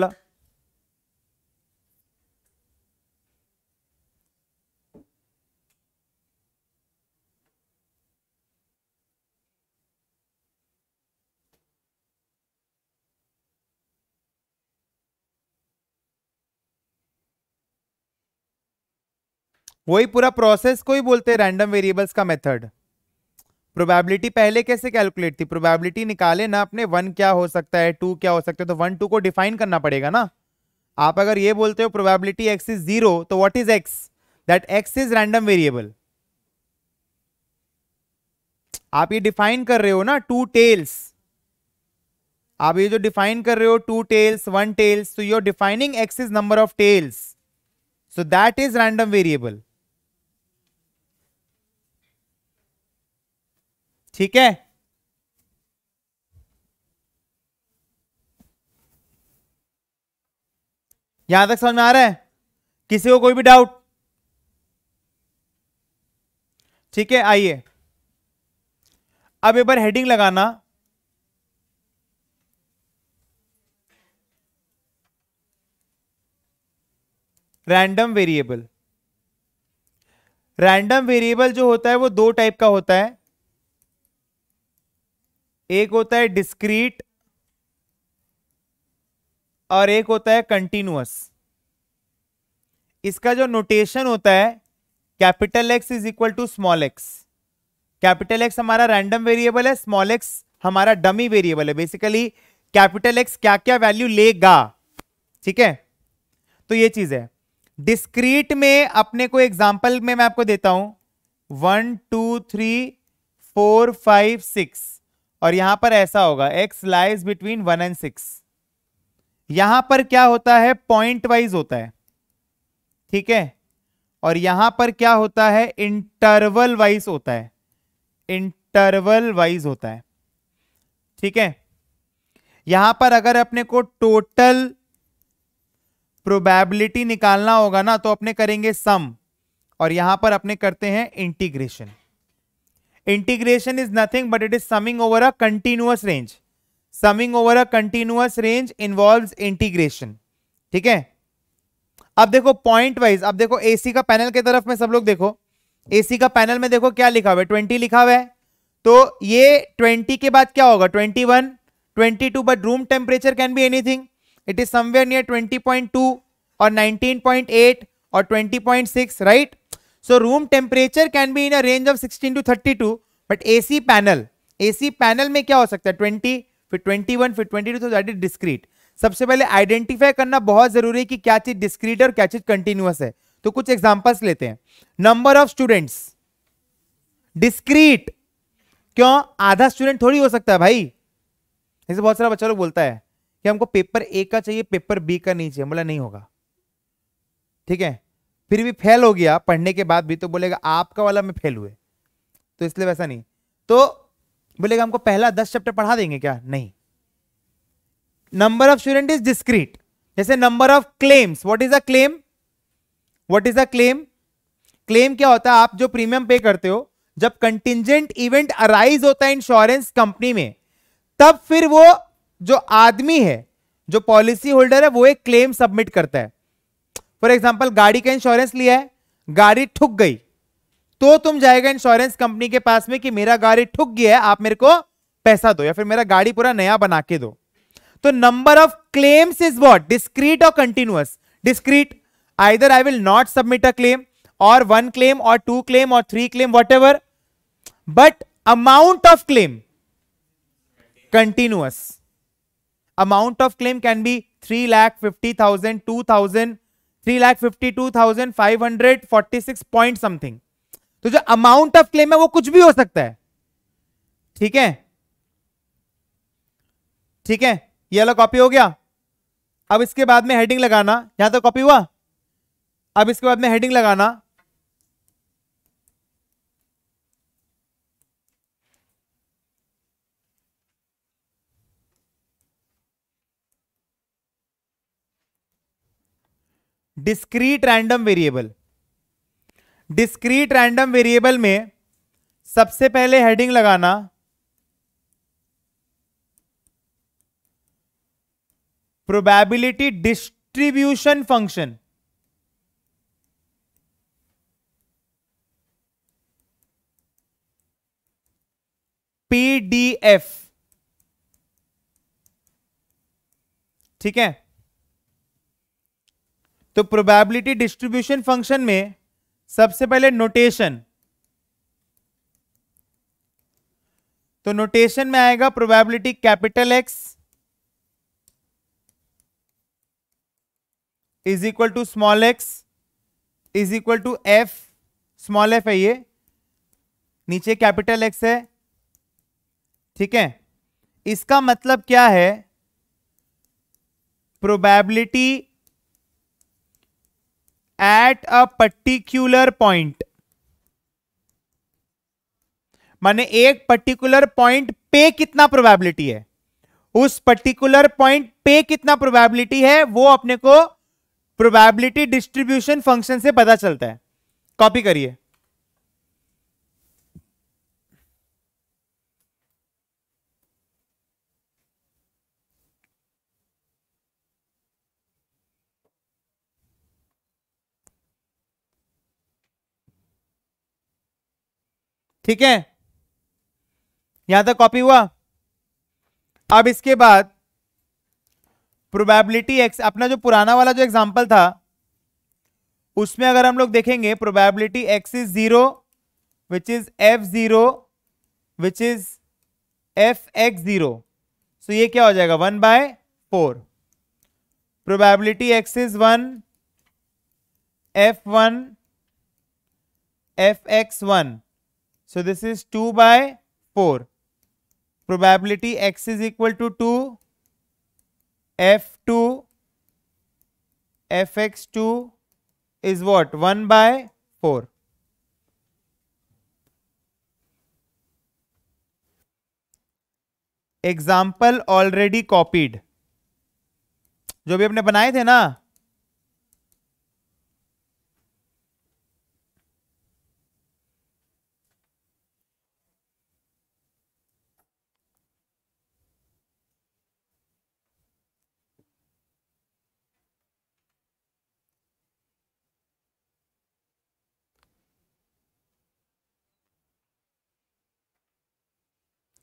वही पूरा प्रोसेस को ही बोलते हैं रैंडम वेरिएबल्स का मेथड प्रोबेबिलिटी पहले कैसे कैलकुलेट थी प्रोबेबिलिटी निकाले ना अपने वन क्या हो सकता है टू क्या हो सकता है तो वन टू को डिफाइन करना पड़ेगा ना आप अगर ये बोलते हो प्रोबेबिलिटी एक्स इज जीरो तो what is X that X is random variable आप ये डिफाइन कर रहे हो ना टू टेल्स आप ये जो डिफाइन कर रहे हो टू टेल्स वन टेल्स तो your defining X is number of tails so that is random variable ठीक है यहां तक समझ में आ रहा है किसी को कोई भी डाउट ठीक है आइए अब एक बार हेडिंग लगाना रैंडम वेरिएबल रैंडम वेरिएबल जो होता है वो दो टाइप का होता है एक होता है डिस्क्रीट और एक होता है कंटिन्यूस इसका जो नोटेशन होता है capital X is equal to small X capital X हमारा रैंडम वेरिएबल है स्मॉल एक्स हमारा डमी वेरिएबल है बेसिकली कैपिटल एक्स क्या क्या वैल्यू लेगा ठीक है तो ये चीज है डिस्क्रीट में अपने को एग्जाम्पल में मैं आपको देता हूं one two three four five six और यहां पर ऐसा होगा X lies between one and six यहां पर क्या होता है पॉइंट वाइज होता है ठीक है और यहां पर क्या होता है इंटरवल वाइज होता है इंटरवल वाइज होता है ठीक है यहां पर अगर अपने को टोटल प्रोबेबिलिटी निकालना होगा ना तो अपने करेंगे सम और यहां पर अपने करते हैं integration integration is nothing but it is summing over a continuous range summing over a continuous range involve integration ठीक है अब देखो पॉइंट वाइज अब देखो एसी का पैनल के तरफ में सब लोग देखो एसी का पैनल में देखो क्या लिखा हुआ है ट्वेंटी लिखा हुआ है तो ये ट्वेंटी के बाद क्या होगा twenty one twenty two but room temperature can be anything it is somewhere near twenty point two और नाइनटीन पॉइंट एट और twenty point six right So room temperature can be in a range of 16 to 32, but AC panel, AC panel में क्या हो सकता है 20, फिर 21, फिर 22, so तो that is discrete. सबसे पहले आइडेंटिफाई करना बहुत जरूरी है कि क्या चीज डिस्क्रीट और क्या चीज कंटिन्यूस है तो कुछ एग्जाम्पल्स लेते हैं नंबर ऑफ स्टूडेंट्स डिस्क्रीट क्यों आधा स्टूडेंट थोड़ी हो सकता है भाई जैसे बहुत सारा बच्चा लोग बोलता है कि हमको पेपर ए का चाहिए पेपर बी का नहीं चाहिए बोला नहीं होगा ठीक है फिर भी फेल हो गया पढ़ने के बाद भी तो बोलेगा आपका वाला में फेल हुए तो इसलिए वैसा नहीं तो बोलेगा हमको पहला दस चैप्टर पढ़ा देंगे क्या नहीं number of student is discrete जैसे number of claims what is a claim what is a claim claim क्या होता है आप जो प्रीमियम पे करते हो जब कंटिजेंट इवेंट अराइज होता है इंश्योरेंस कंपनी में तब फिर वो जो आदमी है जो पॉलिसी होल्डर है वो एक क्लेम सबमिट करता है फॉर एग्जाम्पल गाड़ी का इंश्योरेंस लिया है गाड़ी ठुक गई तो तुम जाएगा इंश्योरेंस कंपनी के पास में कि मेरा गाड़ी ठुक गया है आप मेरे को पैसा दो या फिर मेरा गाड़ी पूरा नया बना के दो तो number of claims is what discrete और continuous discrete either I will not submit a claim और वन क्लेम और टू क्लेम और three claim whatever but amount of claim continuous amount of claim can be three lakh fifty thousand two thousand three lakh fifty two thousand five hundred forty six point something तो जो amount of claim है वो कुछ भी हो सकता है ठीक है ठीक है ये वाला कॉपी हो गया अब इसके बाद में हेडिंग लगाना यहां तक तो कॉपी हुआ अब इसके बाद में हेडिंग लगाना discrete random variable discrete random variable में सबसे पहले हेडिंग लगाना प्रोबेबिलिटी डिस्ट्रीब्यूशन फंक्शन पीडीएफ ठीक है तो प्रोबेबिलिटी डिस्ट्रीब्यूशन फंक्शन में सबसे पहले नोटेशन तो नोटेशन में आएगा probability capital X is equal to small X is equal to F small F है ये नीचे कैपिटल एक्स है ठीक है इसका मतलब क्या है probability at a particular point माने एक पर्टिकुलर पॉइंट पे कितना प्रोबेबिलिटी है उस पर्टिकुलर पॉइंट पे कितना प्रोबेबिलिटी है वो अपने को प्रोबेबिलिटी डिस्ट्रीब्यूशन फंक्शन से पता चलता है कॉपी करिए ठीक है यहां तक कॉपी हुआ अब इसके बाद प्रोबेबिलिटी एक्स अपना जो पुराना वाला जो एग्जाम्पल था उसमें अगर हम लोग देखेंगे probability X is zero which is F zero which is F X zero so ये क्या हो जाएगा one by four probability X is one F one F X one So this is 2 by 4. Probability x is equal to 2, f2, fx2 is what? 1 by 4. Example already copied जो भी अपने बनाए थे ना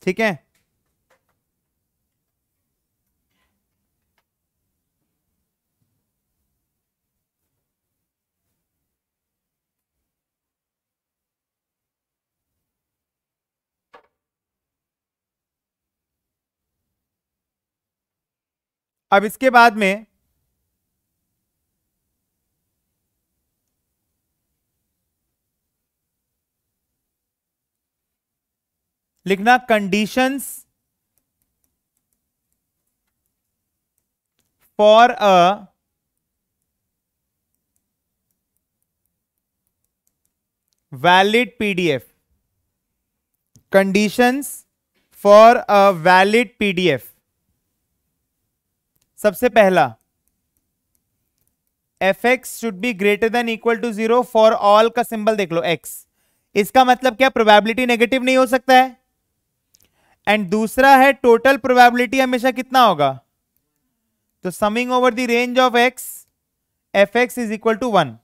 ठीक है अब इसके बाद में लिखना conditions for a valid PDF conditions for a valid PDF सबसे पहला F X should be greater than equal to zero for all का सिंबल देख लो एक्स इसका मतलब क्या प्रोबेबिलिटी नेगेटिव नहीं हो सकता है एंड दूसरा है टोटल प्रोबेबिलिटी हमेशा कितना होगा तो summing over the range of X F X is equal to one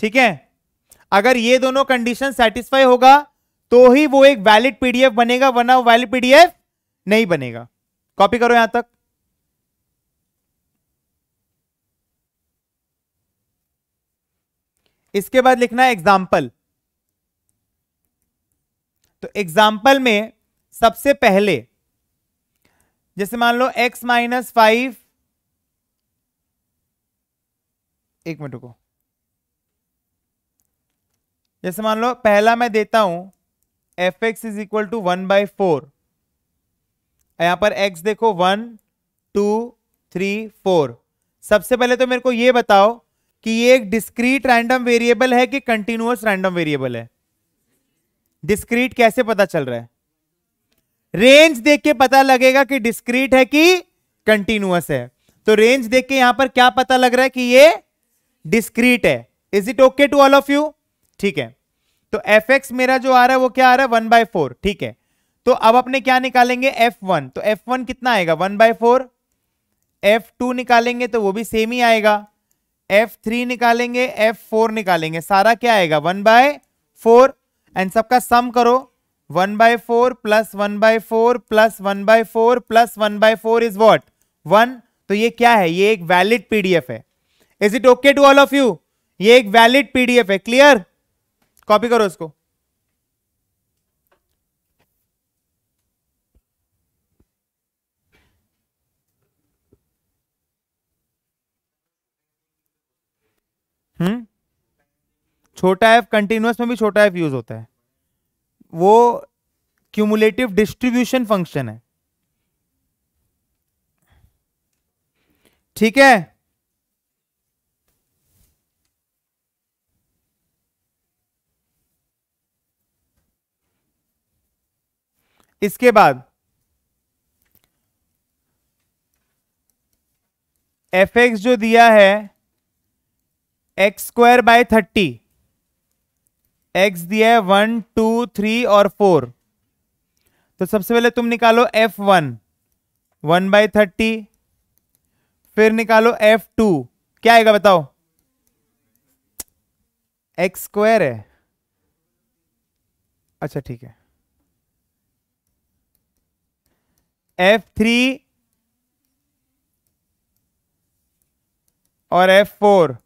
ठीक है अगर ये दोनों कंडीशन सेटिस्फाई होगा तो ही वो एक वैलिड पीडीएफ बनेगा वरना वैलिड पीडीएफ नहीं बनेगा कॉपी करो यहां तक इसके बाद लिखना है एग्जाम्पल तो एग्जाम्पल में सबसे पहले जैसे मान लो x माइनस फाइव एक मिनट को जैसे मान लो पहला मैं देता हूं F X is equal to one by four यहां पर x देखो वन टू थ्री फोर सबसे पहले तो मेरे को यह बताओ कि ये एक डिस्क्रीट रैंडम वेरिएबल है कि कंटिन्यूस रैंडम वेरिएबल है डिस्क्रीट कैसे पता चल रहा है रेंज देख के पता लगेगा कि डिस्क्रीट है कि कंटिन्यूस है तो रेंज देख के यहां पर क्या पता लग रहा है कि ये डिस्क्रीट है is it okay to all of you ठीक है तो एफ एक्स मेरा जो आ रहा है वो क्या आ रहा है वन बाय फोर ठीक है तो अब अपने क्या निकालेंगे एफ वन तो एफ वन कितना आएगा one by four F two निकालेंगे तो वो भी सेम ही आएगा एफ थ्री निकालेंगे एफ फोर निकालेंगे सारा क्या आएगा वन बाय फोर एंड सबका सम करो one by four plus one by four plus one by four plus one by four is what one तो ये क्या है ये एक वैलिड पीडीएफ है is it okay to all of you ये एक वैलिड पीडीएफ है क्लियर कॉपी करो उसको हम्म छोटा एफ कंटिन्यूस में भी छोटा एफ यूज होता है वो क्यूमुलेटिव डिस्ट्रीब्यूशन फंक्शन है ठीक है इसके बाद एफ एक्स जो दिया है X square by thirty X दिया है वन टू थ्री और फोर तो सबसे पहले तुम निकालो F one one by thirty फिर निकालो एफ टू क्या आएगा बताओ एक्स स्क्वायर है अच्छा ठीक है एफ थ्री और एफ फोर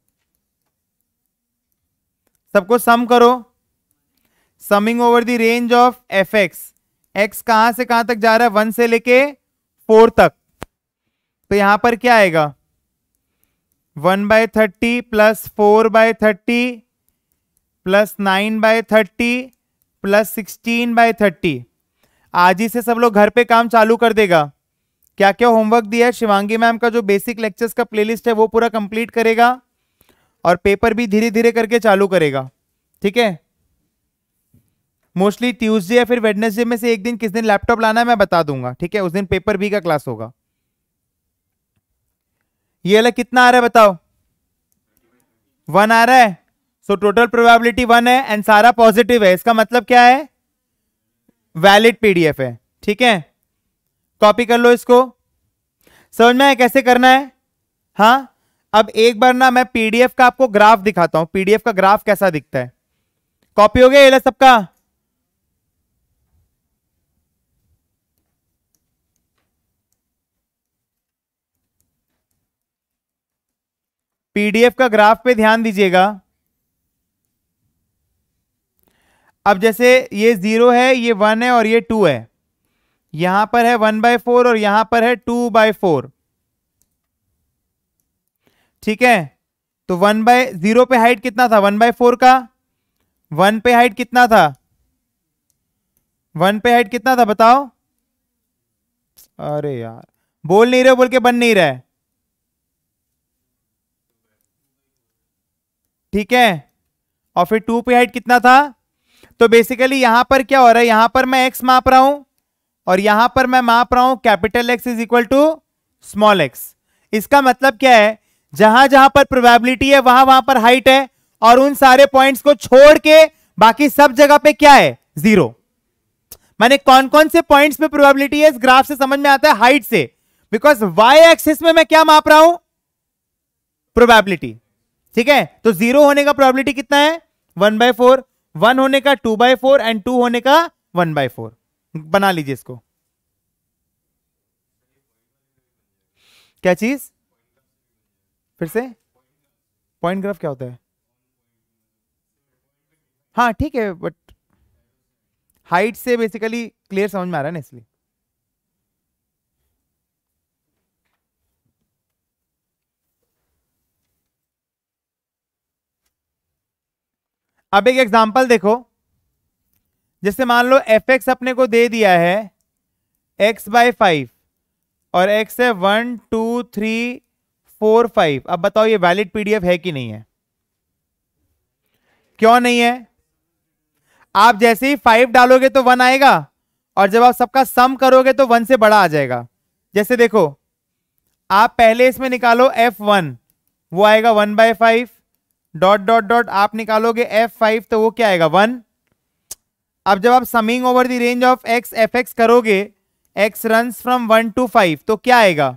सबको सम करो summing over the range of F X X कहां से कहां तक जा रहा है वन से लेके फोर तक तो यहां पर क्या आएगा one by thirty plus four by thirty plus nine by thirty plus sixteen by thirty आज ही से सब लोग घर पे काम चालू कर देगा क्या क्या होमवर्क दिया है शिवांगी मैम का जो बेसिक लेक्चर्स का प्लेलिस्ट है वो पूरा कंप्लीट करेगा और पेपर भी धीरे धीरे करके चालू करेगा ठीक है मोस्टली ट्यूजडे या फिर वेडनेसडे में से एक दिन किस दिन लैपटॉप लाना है मैं बता दूंगा ठीक है उस दिन पेपर बी का क्लास होगा ये अलग कितना आ रहा है बताओ वन आ रहा है सो टोटल प्रोबेबिलिटी वन है एंड सारा पॉजिटिव है इसका मतलब क्या है वैलिड पीडीएफ है ठीक है कॉपी कर लो इसको समझ में आया कैसे करना है हाँ अब एक बार ना मैं पीडीएफ का आपको ग्राफ दिखाता हूं पीडीएफ का ग्राफ कैसा दिखता है कॉपी हो गया सबका पीडीएफ का ग्राफ पे ध्यान दीजिएगा अब जैसे ये जीरो है ये वन है और ये टू है यहां पर है वन बाय फोर और यहां पर है टू बाय फोर ठीक है तो वन बाय जीरो पे हाइट कितना था वन बाय फोर का वन पे हाइट कितना था वन पे हाइट कितना था बताओ अरे यार बोल नहीं रहे बोल के बन नहीं रहे ठीक है और फिर टू पे हाइट कितना था तो बेसिकली यहां पर क्या हो रहा है यहां पर मैं एक्स माप रहा हूं और यहां पर मैं माप रहा हूं capital X is equal to small X इसका मतलब क्या है जहां जहां पर प्रोबेबिलिटी है वहां वहां पर हाइट है और उन सारे पॉइंट्स को छोड़ के बाकी सब जगह पे क्या है जीरो माने कौन कौन से पॉइंट्स पे प्रोबेबिलिटी है इस ग्राफ से समझ में आता है हाइट से बिकॉज वाई एक्सिस में मैं क्या माप रहा हूं प्रोबेबिलिटी ठीक है तो जीरो होने का प्रोबेबिलिटी कितना है वन बाय फोर वन होने का two by four and two होने का वन बाय फोर बना लीजिए इसको क्या चीज फिर से पॉइंट ग्राफ क्या होता है हाँ ठीक है बट हाइट से बेसिकली क्लियर समझ में आ रहा है ना इसलिए अब एक एग्जांपल देखो जैसे मान लो एफ एक्स अपने को दे दिया है एक्स बाय फाइव और एक्स है one two three four five अब बताओ ये वैलिड पीडीएफ है कि नहीं है क्यों नहीं है आप जैसे ही फाइव डालोगे तो वन आएगा और जब आप सबका सम करोगे तो वन से बड़ा आ जाएगा जैसे देखो आप पहले इसमें निकालो एफ वन वो आएगा one by five dot dot dot आप निकालोगे एफ फाइव तो वो क्या आएगा वन अब जब आप summing over the range of X F X करोगे X run from one to five तो क्या आएगा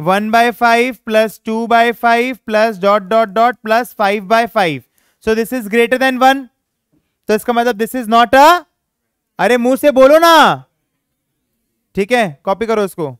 one by five plus two by five plus dot dot dot plus five by five so this is greater than one तो इसका मतलब this is not अ अरे मुंह से बोलो ना ठीक है कॉपी करो उसको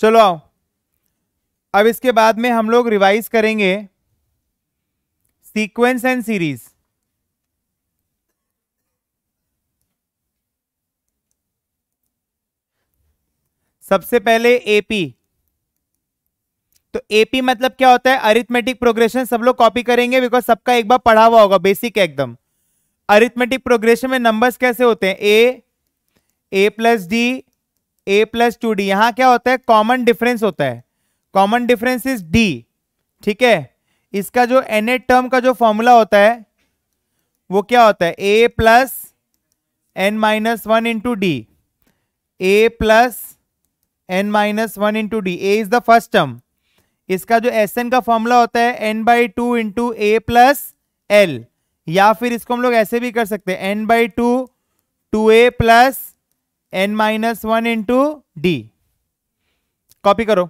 चलो आओ अब इसके बाद में हम लोग रिवाइज करेंगे सीक्वेंस एंड सीरीज सबसे पहले एपी तो एपी मतलब क्या होता है अरिथमेटिक प्रोग्रेशन सब लोग कॉपी करेंगे बिकॉज सबका एक बार पढ़ा हुआ होगा बेसिक एकदम अरिथमेटिक प्रोग्रेशन में नंबर्स कैसे होते हैं A A plus D A plus two D यहाँ क्या होता है कॉमन डिफरेंस होता है कॉमन डिफरेंस इज डी ठीक है इसका जो एन एड टर्म का जो फॉर्मूला होता है वो क्या होता है A plus N minus one into D A plus N minus one into D A is the first term इसका जो एस एन का फॉर्मूला होता है N by two into A plus L या फिर इसको हम लोग ऐसे भी कर सकते हैं N by two two A plus N minus one into D copy करो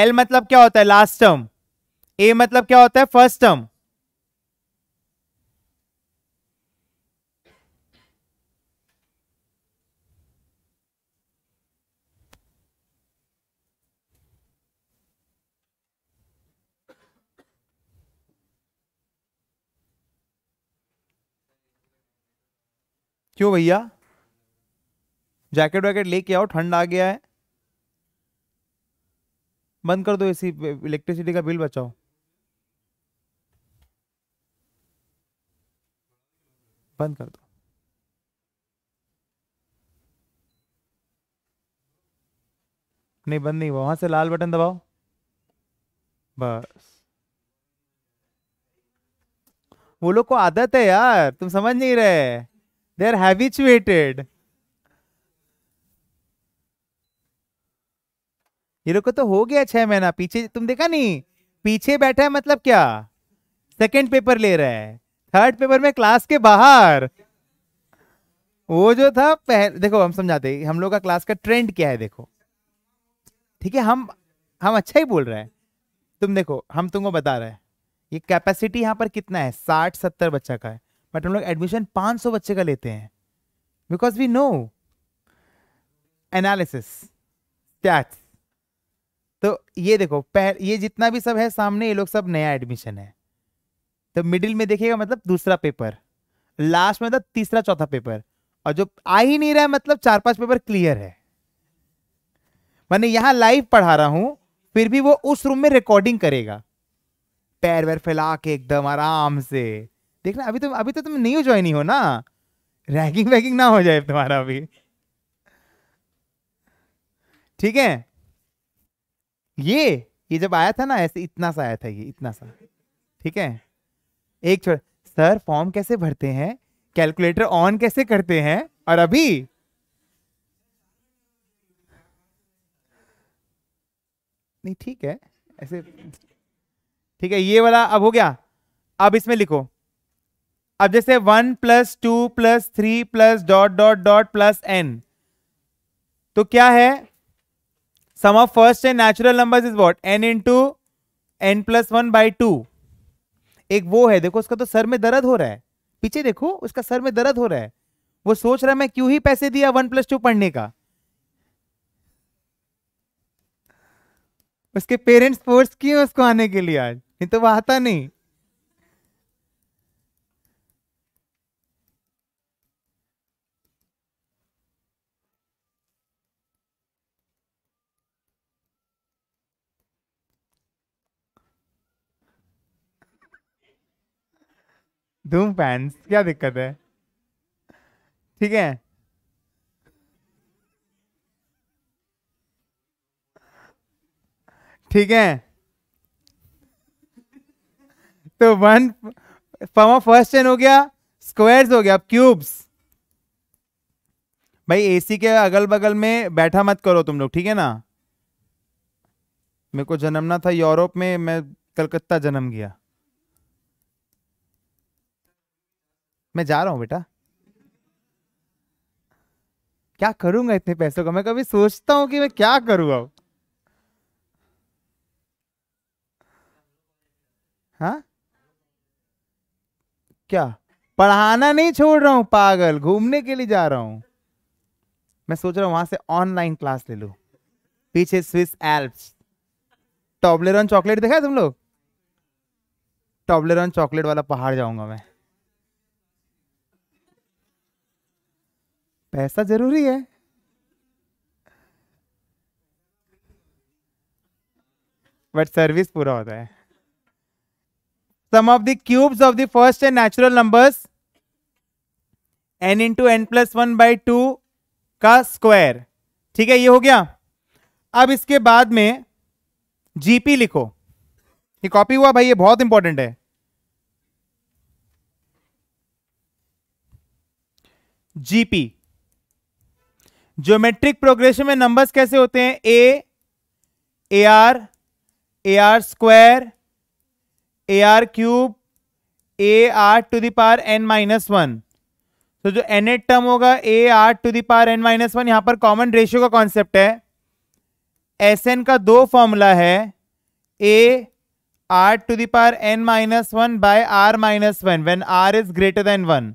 एल मतलब क्या होता है लास्ट टर्म ए मतलब क्या होता है फर्स्ट टर्म क्यों भैया जैकेट वैकेट लेके आओ ठंड आ गया है बंद कर दो एसी इलेक्ट्रिसिटी का बिल बचाओ बंद कर दो नहीं बंद नहीं हुआ वहां से लाल बटन दबाओ बस वो लोग को आदत है यार तुम समझ नहीं रहे they are habituated ये लोग को तो हो गया छह महीना पीछे तुम देखा नहीं पीछे बैठा है मतलब क्या सेकंड पेपर ले रहा है थर्ड पेपर में क्लास के बाहर वो जो था पहले देखो हम समझाते हम लोग का क्लास का ट्रेंड क्या है देखो ठीक है हम हम अच्छा ही बोल रहे हैं तुम देखो हम तुमको बता रहे हैं ये कैपेसिटी यहाँ पर कितना है साठ सत्तर बच्चा का है बट हम लोग एडमिशन 500 बच्चे का लेते हैं because we know analysis stats तो ये देखो पहले ये जितना भी सब है सामने ये लोग सब नया एडमिशन है तो मिडिल में देखिएगा मतलब दूसरा पेपर लास्ट में मतलब तीसरा चौथा पेपर और जो आ ही नहीं रहा है मतलब चार पांच पेपर क्लियर है मैंने यहां लाइव पढ़ा रहा हूं फिर भी वो उस रूम में रिकॉर्डिंग करेगा पैर वैर फैला के एकदम आराम से देखना अभी तो अभी तो तुम हो ज्वाइन ही हो ना रैगिंग वैगिंग ना हो जाए तुम्हारा अभी ठीक है ये ये जब आया था ना ऐसे इतना सा आया था ये इतना सा ठीक है एक छोड़ सर फॉर्म कैसे भरते हैं कैलकुलेटर ऑन कैसे करते हैं और अभी नहीं ठीक है ऐसे ठीक है ये वाला अब हो गया अब इसमें लिखो अब जैसे one plus two plus three plus dot dot dot plus N तो क्या है sum of first N natural numbers is what N into N plus one by two एक वो है देखो उसका तो सर में दर्द हो रहा है पीछे देखो उसका सर में दर्द हो रहा है वो सोच रहा है मैं क्यों ही पैसे दिया वन प्लस टू पढ़ने का उसके पेरेंट्स फोर्स किए उसको आने के लिए आज नहीं तो वह आता नहीं धूम फैंस क्या दिक्कत है ठीक है ठीक है तो one form of first chain हो गया स्क्वायर्स हो गया अब क्यूब्स भाई एसी के अगल बगल में बैठा मत करो तुम लोग ठीक है ना मेरे को जन्मना था यूरोप में मैं कलकत्ता जन्म गया मैं जा रहा हूँ बेटा क्या करूंगा इतने पैसों का मैं कभी सोचता हूं कि मैं क्या करूंगा हाँ क्या पढ़ाना नहीं छोड़ रहा हूं पागल घूमने के लिए जा रहा हूं मैं सोच रहा हूं वहां से ऑनलाइन क्लास ले लू पीछे स्विस एल्प्स टॉबलेर चॉकलेट देखा है तुम लोग टॉबलेर चॉकलेट वाला पहाड़ जाऊंगा मैं पैसा जरूरी है बट सर्विस पूरा होता है sum of the cubes of the first N natural numbers N into N plus one by two का स्क्वायर ठीक है ये हो गया अब इसके बाद में जीपी लिखो ये कॉपी हुआ भाई ये बहुत इंपॉर्टेंट है जीपी ज्योमेट्रिक प्रोग्रेशन में नंबर्स कैसे होते हैं A A R A R square A R cube A R to the power N minus one तो जो एन एड टर्म होगा A R to the power N minus one यहाँ पर कॉमन रेशियो का कॉन्सेप्ट है एस एन का दो formula है A R to the power N minus one by R minus one when R is greater than one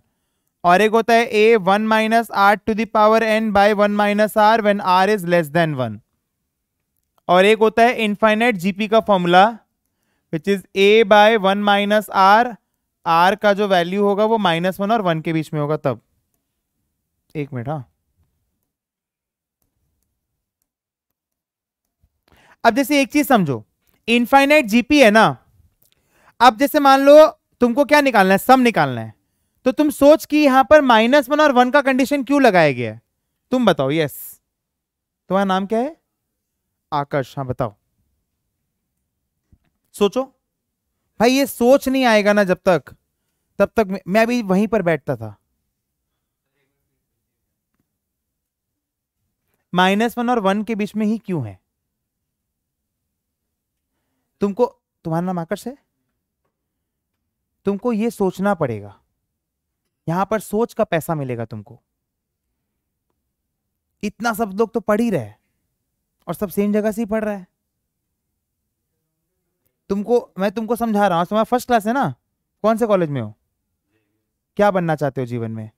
और एक होता है A one minus R to the power N by one minus R when R is less than one और एक होता है infinite GP का formula which is A by one minus R R का जो वैल्यू होगा वो माइनस वन और वन के बीच में होगा तब एक मिनट हाँ अब जैसे एक चीज समझो इनफाइनाइट जीपी है ना अब जैसे मान लो तुमको क्या निकालना है सम निकालना है तो तुम सोच कि यहां पर माइनस वन और वन का कंडीशन क्यों लगाया गया है तुम बताओ यस तुम्हारा नाम क्या है आकर्ष हाँ बताओ सोचो भाई ये सोच नहीं आएगा ना जब तक तब तक मैं अभी वहीं पर बैठता था माइनस वन और वन के बीच में ही क्यों है तुमको तुम्हारा नाम आकर्ष है तुमको ये सोचना पड़ेगा यहां पर सोच का पैसा मिलेगा तुमको इतना सब लोग तो पढ़ ही रहे और सब सेम जगह से ही पढ़ रहे तुमको मैं तुमको समझा रहा हूं तुम्हारा फर्स्ट क्लास है ना कौन से कॉलेज में हो क्या बनना चाहते हो जीवन में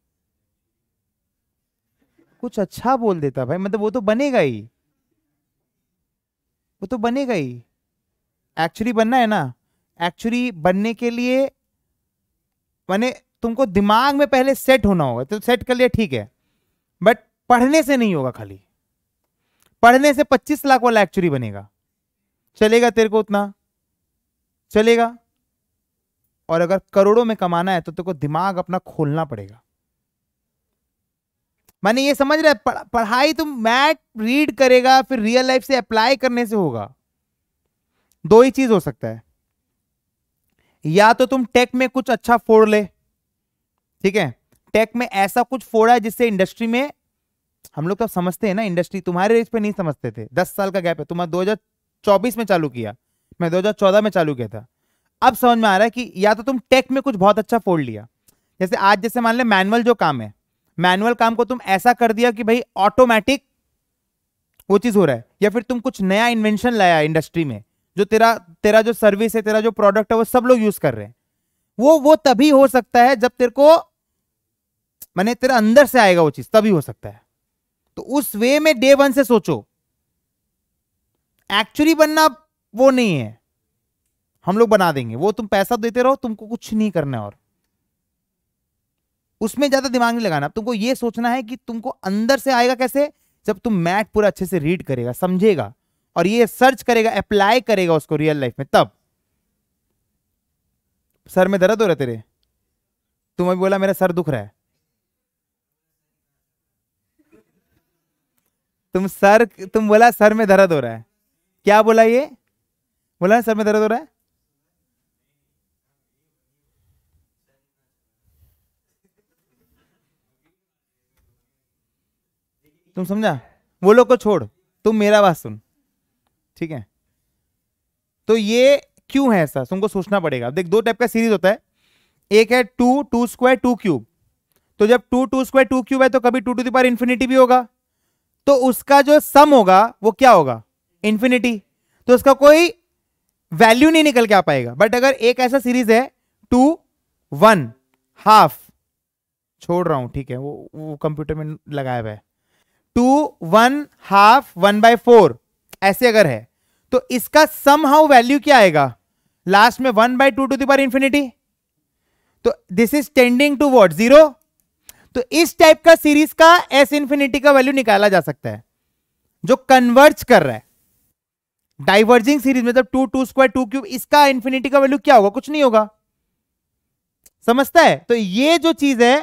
कुछ अच्छा बोल देता भाई मतलब वो तो बनेगा ही वो तो बनेगा ही एक्चुअली बनना है ना एक्चुअली बनने के लिए मैंने तुमको दिमाग में पहले सेट होना होगा तो सेट कर लिया ठीक है बट पढ़ने से नहीं होगा खाली पढ़ने से 25 लाख वाला एक्चुअली बनेगा चलेगा तेरे को उतना चलेगा और अगर करोड़ों में कमाना है तो तेरे को दिमाग अपना खोलना पड़ेगा माने ये समझ रहा है पढ़, पढ़ाई तुम मैट रीड करेगा फिर रियल लाइफ से अप्लाई करने से होगा दो ही चीज हो सकता है या तो तुम टेक में कुछ अच्छा फोड़ ले ठीक है टेक में ऐसा कुछ फोड़ा है जिससे इंडस्ट्री में हम लोग तो समझते हैं ना इंडस्ट्री तुम्हारे रेज पे नहीं समझते थे दस साल का गैप है तुम्हारा चौबीस में चालू किया मैं चौदह में चालू किया था अब समझ में आ रहा है कि या तो तुम टेक में कुछ बहुत अच्छा फोड़ लिया जैसे आज जैसे मान ले मैनुअल जो काम है मैनुअल काम को तुम ऐसा कर दिया कि भाई ऑटोमेटिक वो चीज हो रहा है या फिर तुम कुछ नया इन्वेंशन लाया इंडस्ट्री में जो तेरा तेरा जो सर्विस है तेरा जो प्रोडक्ट है वो सब लोग यूज कर रहे हैं वो वो तभी हो सकता है जब तेरे को मैंने तेरा अंदर से आएगा वो चीज तभी हो सकता है तो उस वे में डे वन से सोचो एक्चुअली बनना वो नहीं है हम लोग बना देंगे वो तुम पैसा देते रहो तुमको कुछ नहीं करना है और उसमें ज्यादा दिमाग नहीं लगाना तुमको ये सोचना है कि तुमको अंदर से आएगा कैसे जब तुम मैट पूरा अच्छे से रीड करेगा समझेगा और ये सर्च करेगा अप्लाई करेगा उसको रियल लाइफ में तब सर में दर्द हो रहा तेरे तुम अभी बोला मेरा सर दुख रहा है तुम सर तुम बोला सर में दर्द हो रहा है क्या बोला ये बोला ना सर में दर्द हो रहा है तुम समझा वो लोग को छोड़ तुम मेरा बात सुन ठीक है तो ये क्यों है ऐसा तुमको सोचना पड़ेगा देख दो टाइप का सीरीज होता है एक है two two square two cube तो जब two two square two cube है तो कभी two to the power infinity भी होगा तो उसका जो सम होगा वो क्या होगा इंफिनिटी तो उसका कोई वैल्यू नहीं निकल के आ पाएगा बट अगर एक ऐसा सीरीज है टू वन हाफ छोड़ रहा हूं ठीक है वो वो कंप्यूटर में लगाया हुआ है two one half one by four ऐसे अगर है तो इसका सम हाउ वैल्यू क्या आएगा लास्ट में one by two to the power infinity तो this is tending to what zero तो इस टाइप का सीरीज का एस इंफिनिटी का वैल्यू निकाला जा सकता है जो कन्वर्ज कर रहा है डाइवर्जिंग सीरीज मतलब two two square two cube इसका इंफिनिटी का वैल्यू क्या होगा कुछ नहीं होगा समझता है तो ये जो चीज है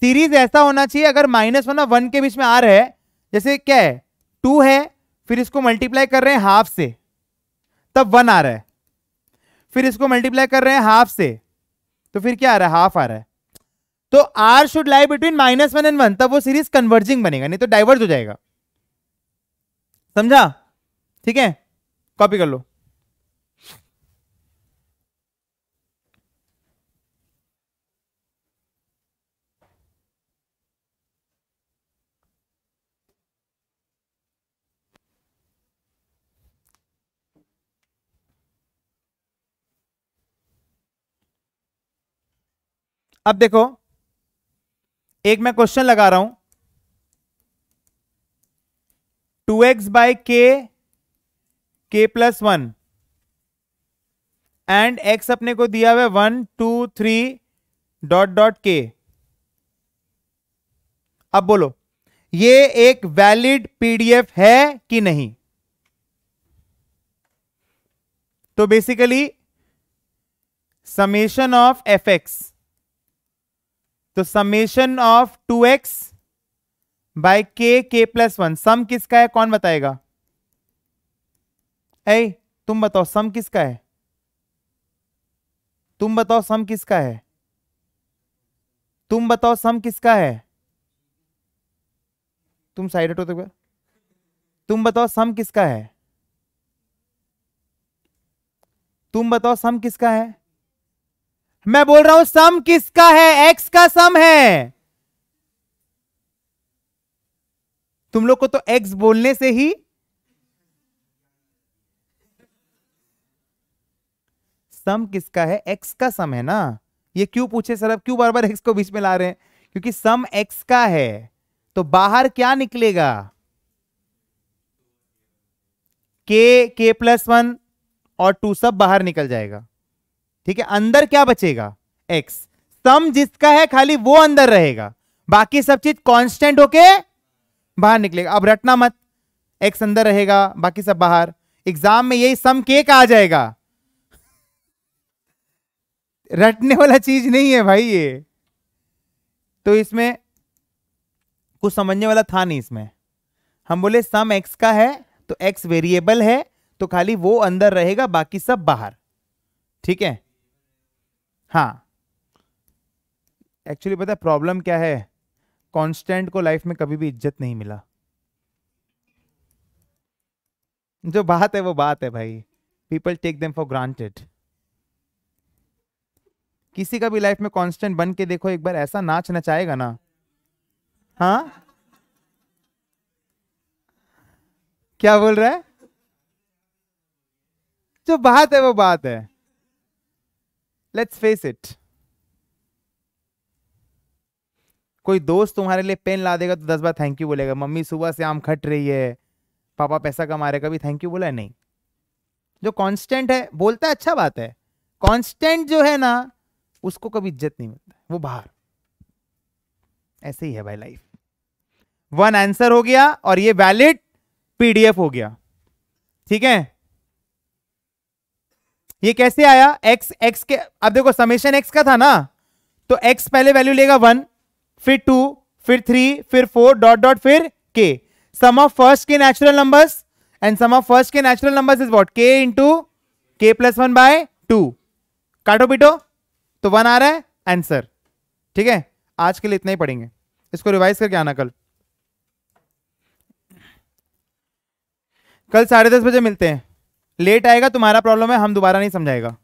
सीरीज ऐसा होना चाहिए अगर माइनस वन और वन के बीच में आ रहा है जैसे क्या है टू है फिर इसको मल्टीप्लाई कर रहे हैं हाफ से तब वन आ रहा है फिर इसको मल्टीप्लाई कर रहे हैं हाफ से तो फिर क्या आ रहा है हाफ आ रहा है तो are should lie between minus one and one तब वो सीरीज कन्वर्जिंग बनेगा नहीं तो डाइवर्ज हो जाएगा समझा ठीक है कॉपी कर लो अब देखो एक मैं क्वेश्चन लगा रहा हूं to x by k k plus one and x अपने को दिया हुआ one two three dot dot k अब बोलो ये एक वैलिड पीडीएफ है कि नहीं तो basically summation of F x तो summation of two x by k k plus one सम किसका है कौन बताएगा ए तुम बताओ सम किसका है तुम बताओ सम किसका है तुम बताओ सम किसका है तुम साइड हटो तो तुम बताओ सम किसका है तुम बताओ सम किसका है मैं बोल रहा हूं सम किसका है एक्स का सम है तुम लोग को तो एक्स बोलने से ही सम किसका है एक्स का सम है ना ये क्यों पूछे सर अब क्यों बार बार एक्स को बीच में ला रहे हैं क्योंकि सम एक्स का है तो बाहर क्या निकलेगा के के प्लस वन और टू सब बाहर निकल जाएगा ठीक है अंदर क्या बचेगा एक्स सम जिसका है खाली वो अंदर रहेगा बाकी सब चीज कांस्टेंट होके बाहर निकलेगा अब रटना मत एक्स अंदर रहेगा बाकी सब बाहर एग्जाम में यही सम के आ जाएगा रटने वाला चीज नहीं है भाई ये तो इसमें कुछ समझने वाला था नहीं इसमें हम बोले सम एक्स का है तो एक्स वेरिएबल है तो खाली वो अंदर रहेगा बाकी सब बाहर ठीक है हाँ एक्चुअली पता है प्रॉब्लम क्या है कांस्टेंट को लाइफ में कभी भी इज्जत नहीं मिला जो बात है वो बात है भाई people take them for granted किसी का भी लाइफ में कांस्टेंट बन के देखो एक बार ऐसा नाच नचाएगा ना हाँ क्या बोल रहा है जो बात है वो बात है लेट्स फेस इट कोई दोस्त तुम्हारे लिए पेन ला देगा तो दस बार थैंक यू बोलेगा मम्मी सुबह से आम खट रही है पापा पैसा कमा रहे कभी थैंक यू बोला नहीं जो कांस्टेंट है बोलता है अच्छा बात है कांस्टेंट जो है ना उसको कभी इज्जत नहीं मिलता वो बाहर ऐसे ही है भाई लाइफ वन आंसर हो गया और ये वैलिड पीडीएफ हो गया ठीक है ये कैसे आया एक्स एक्स के अब देखो समेशन एक्स का था ना तो एक्स पहले वैल्यू लेगा वन फिर टू फिर थ्री फिर फोर डॉट डॉट फिर k sum of first k natural numbers and sum of first k natural numbers is what k into k plus one by two काटो पीटो तो one आ रहा है आंसर ठीक है आज के लिए इतना ही पढ़ेंगे इसको रिवाइज करके आना कल कल साढ़े दस बजे मिलते हैं लेट आएगा तुम्हारा प्रॉब्लम है हम दोबारा नहीं समझाएगा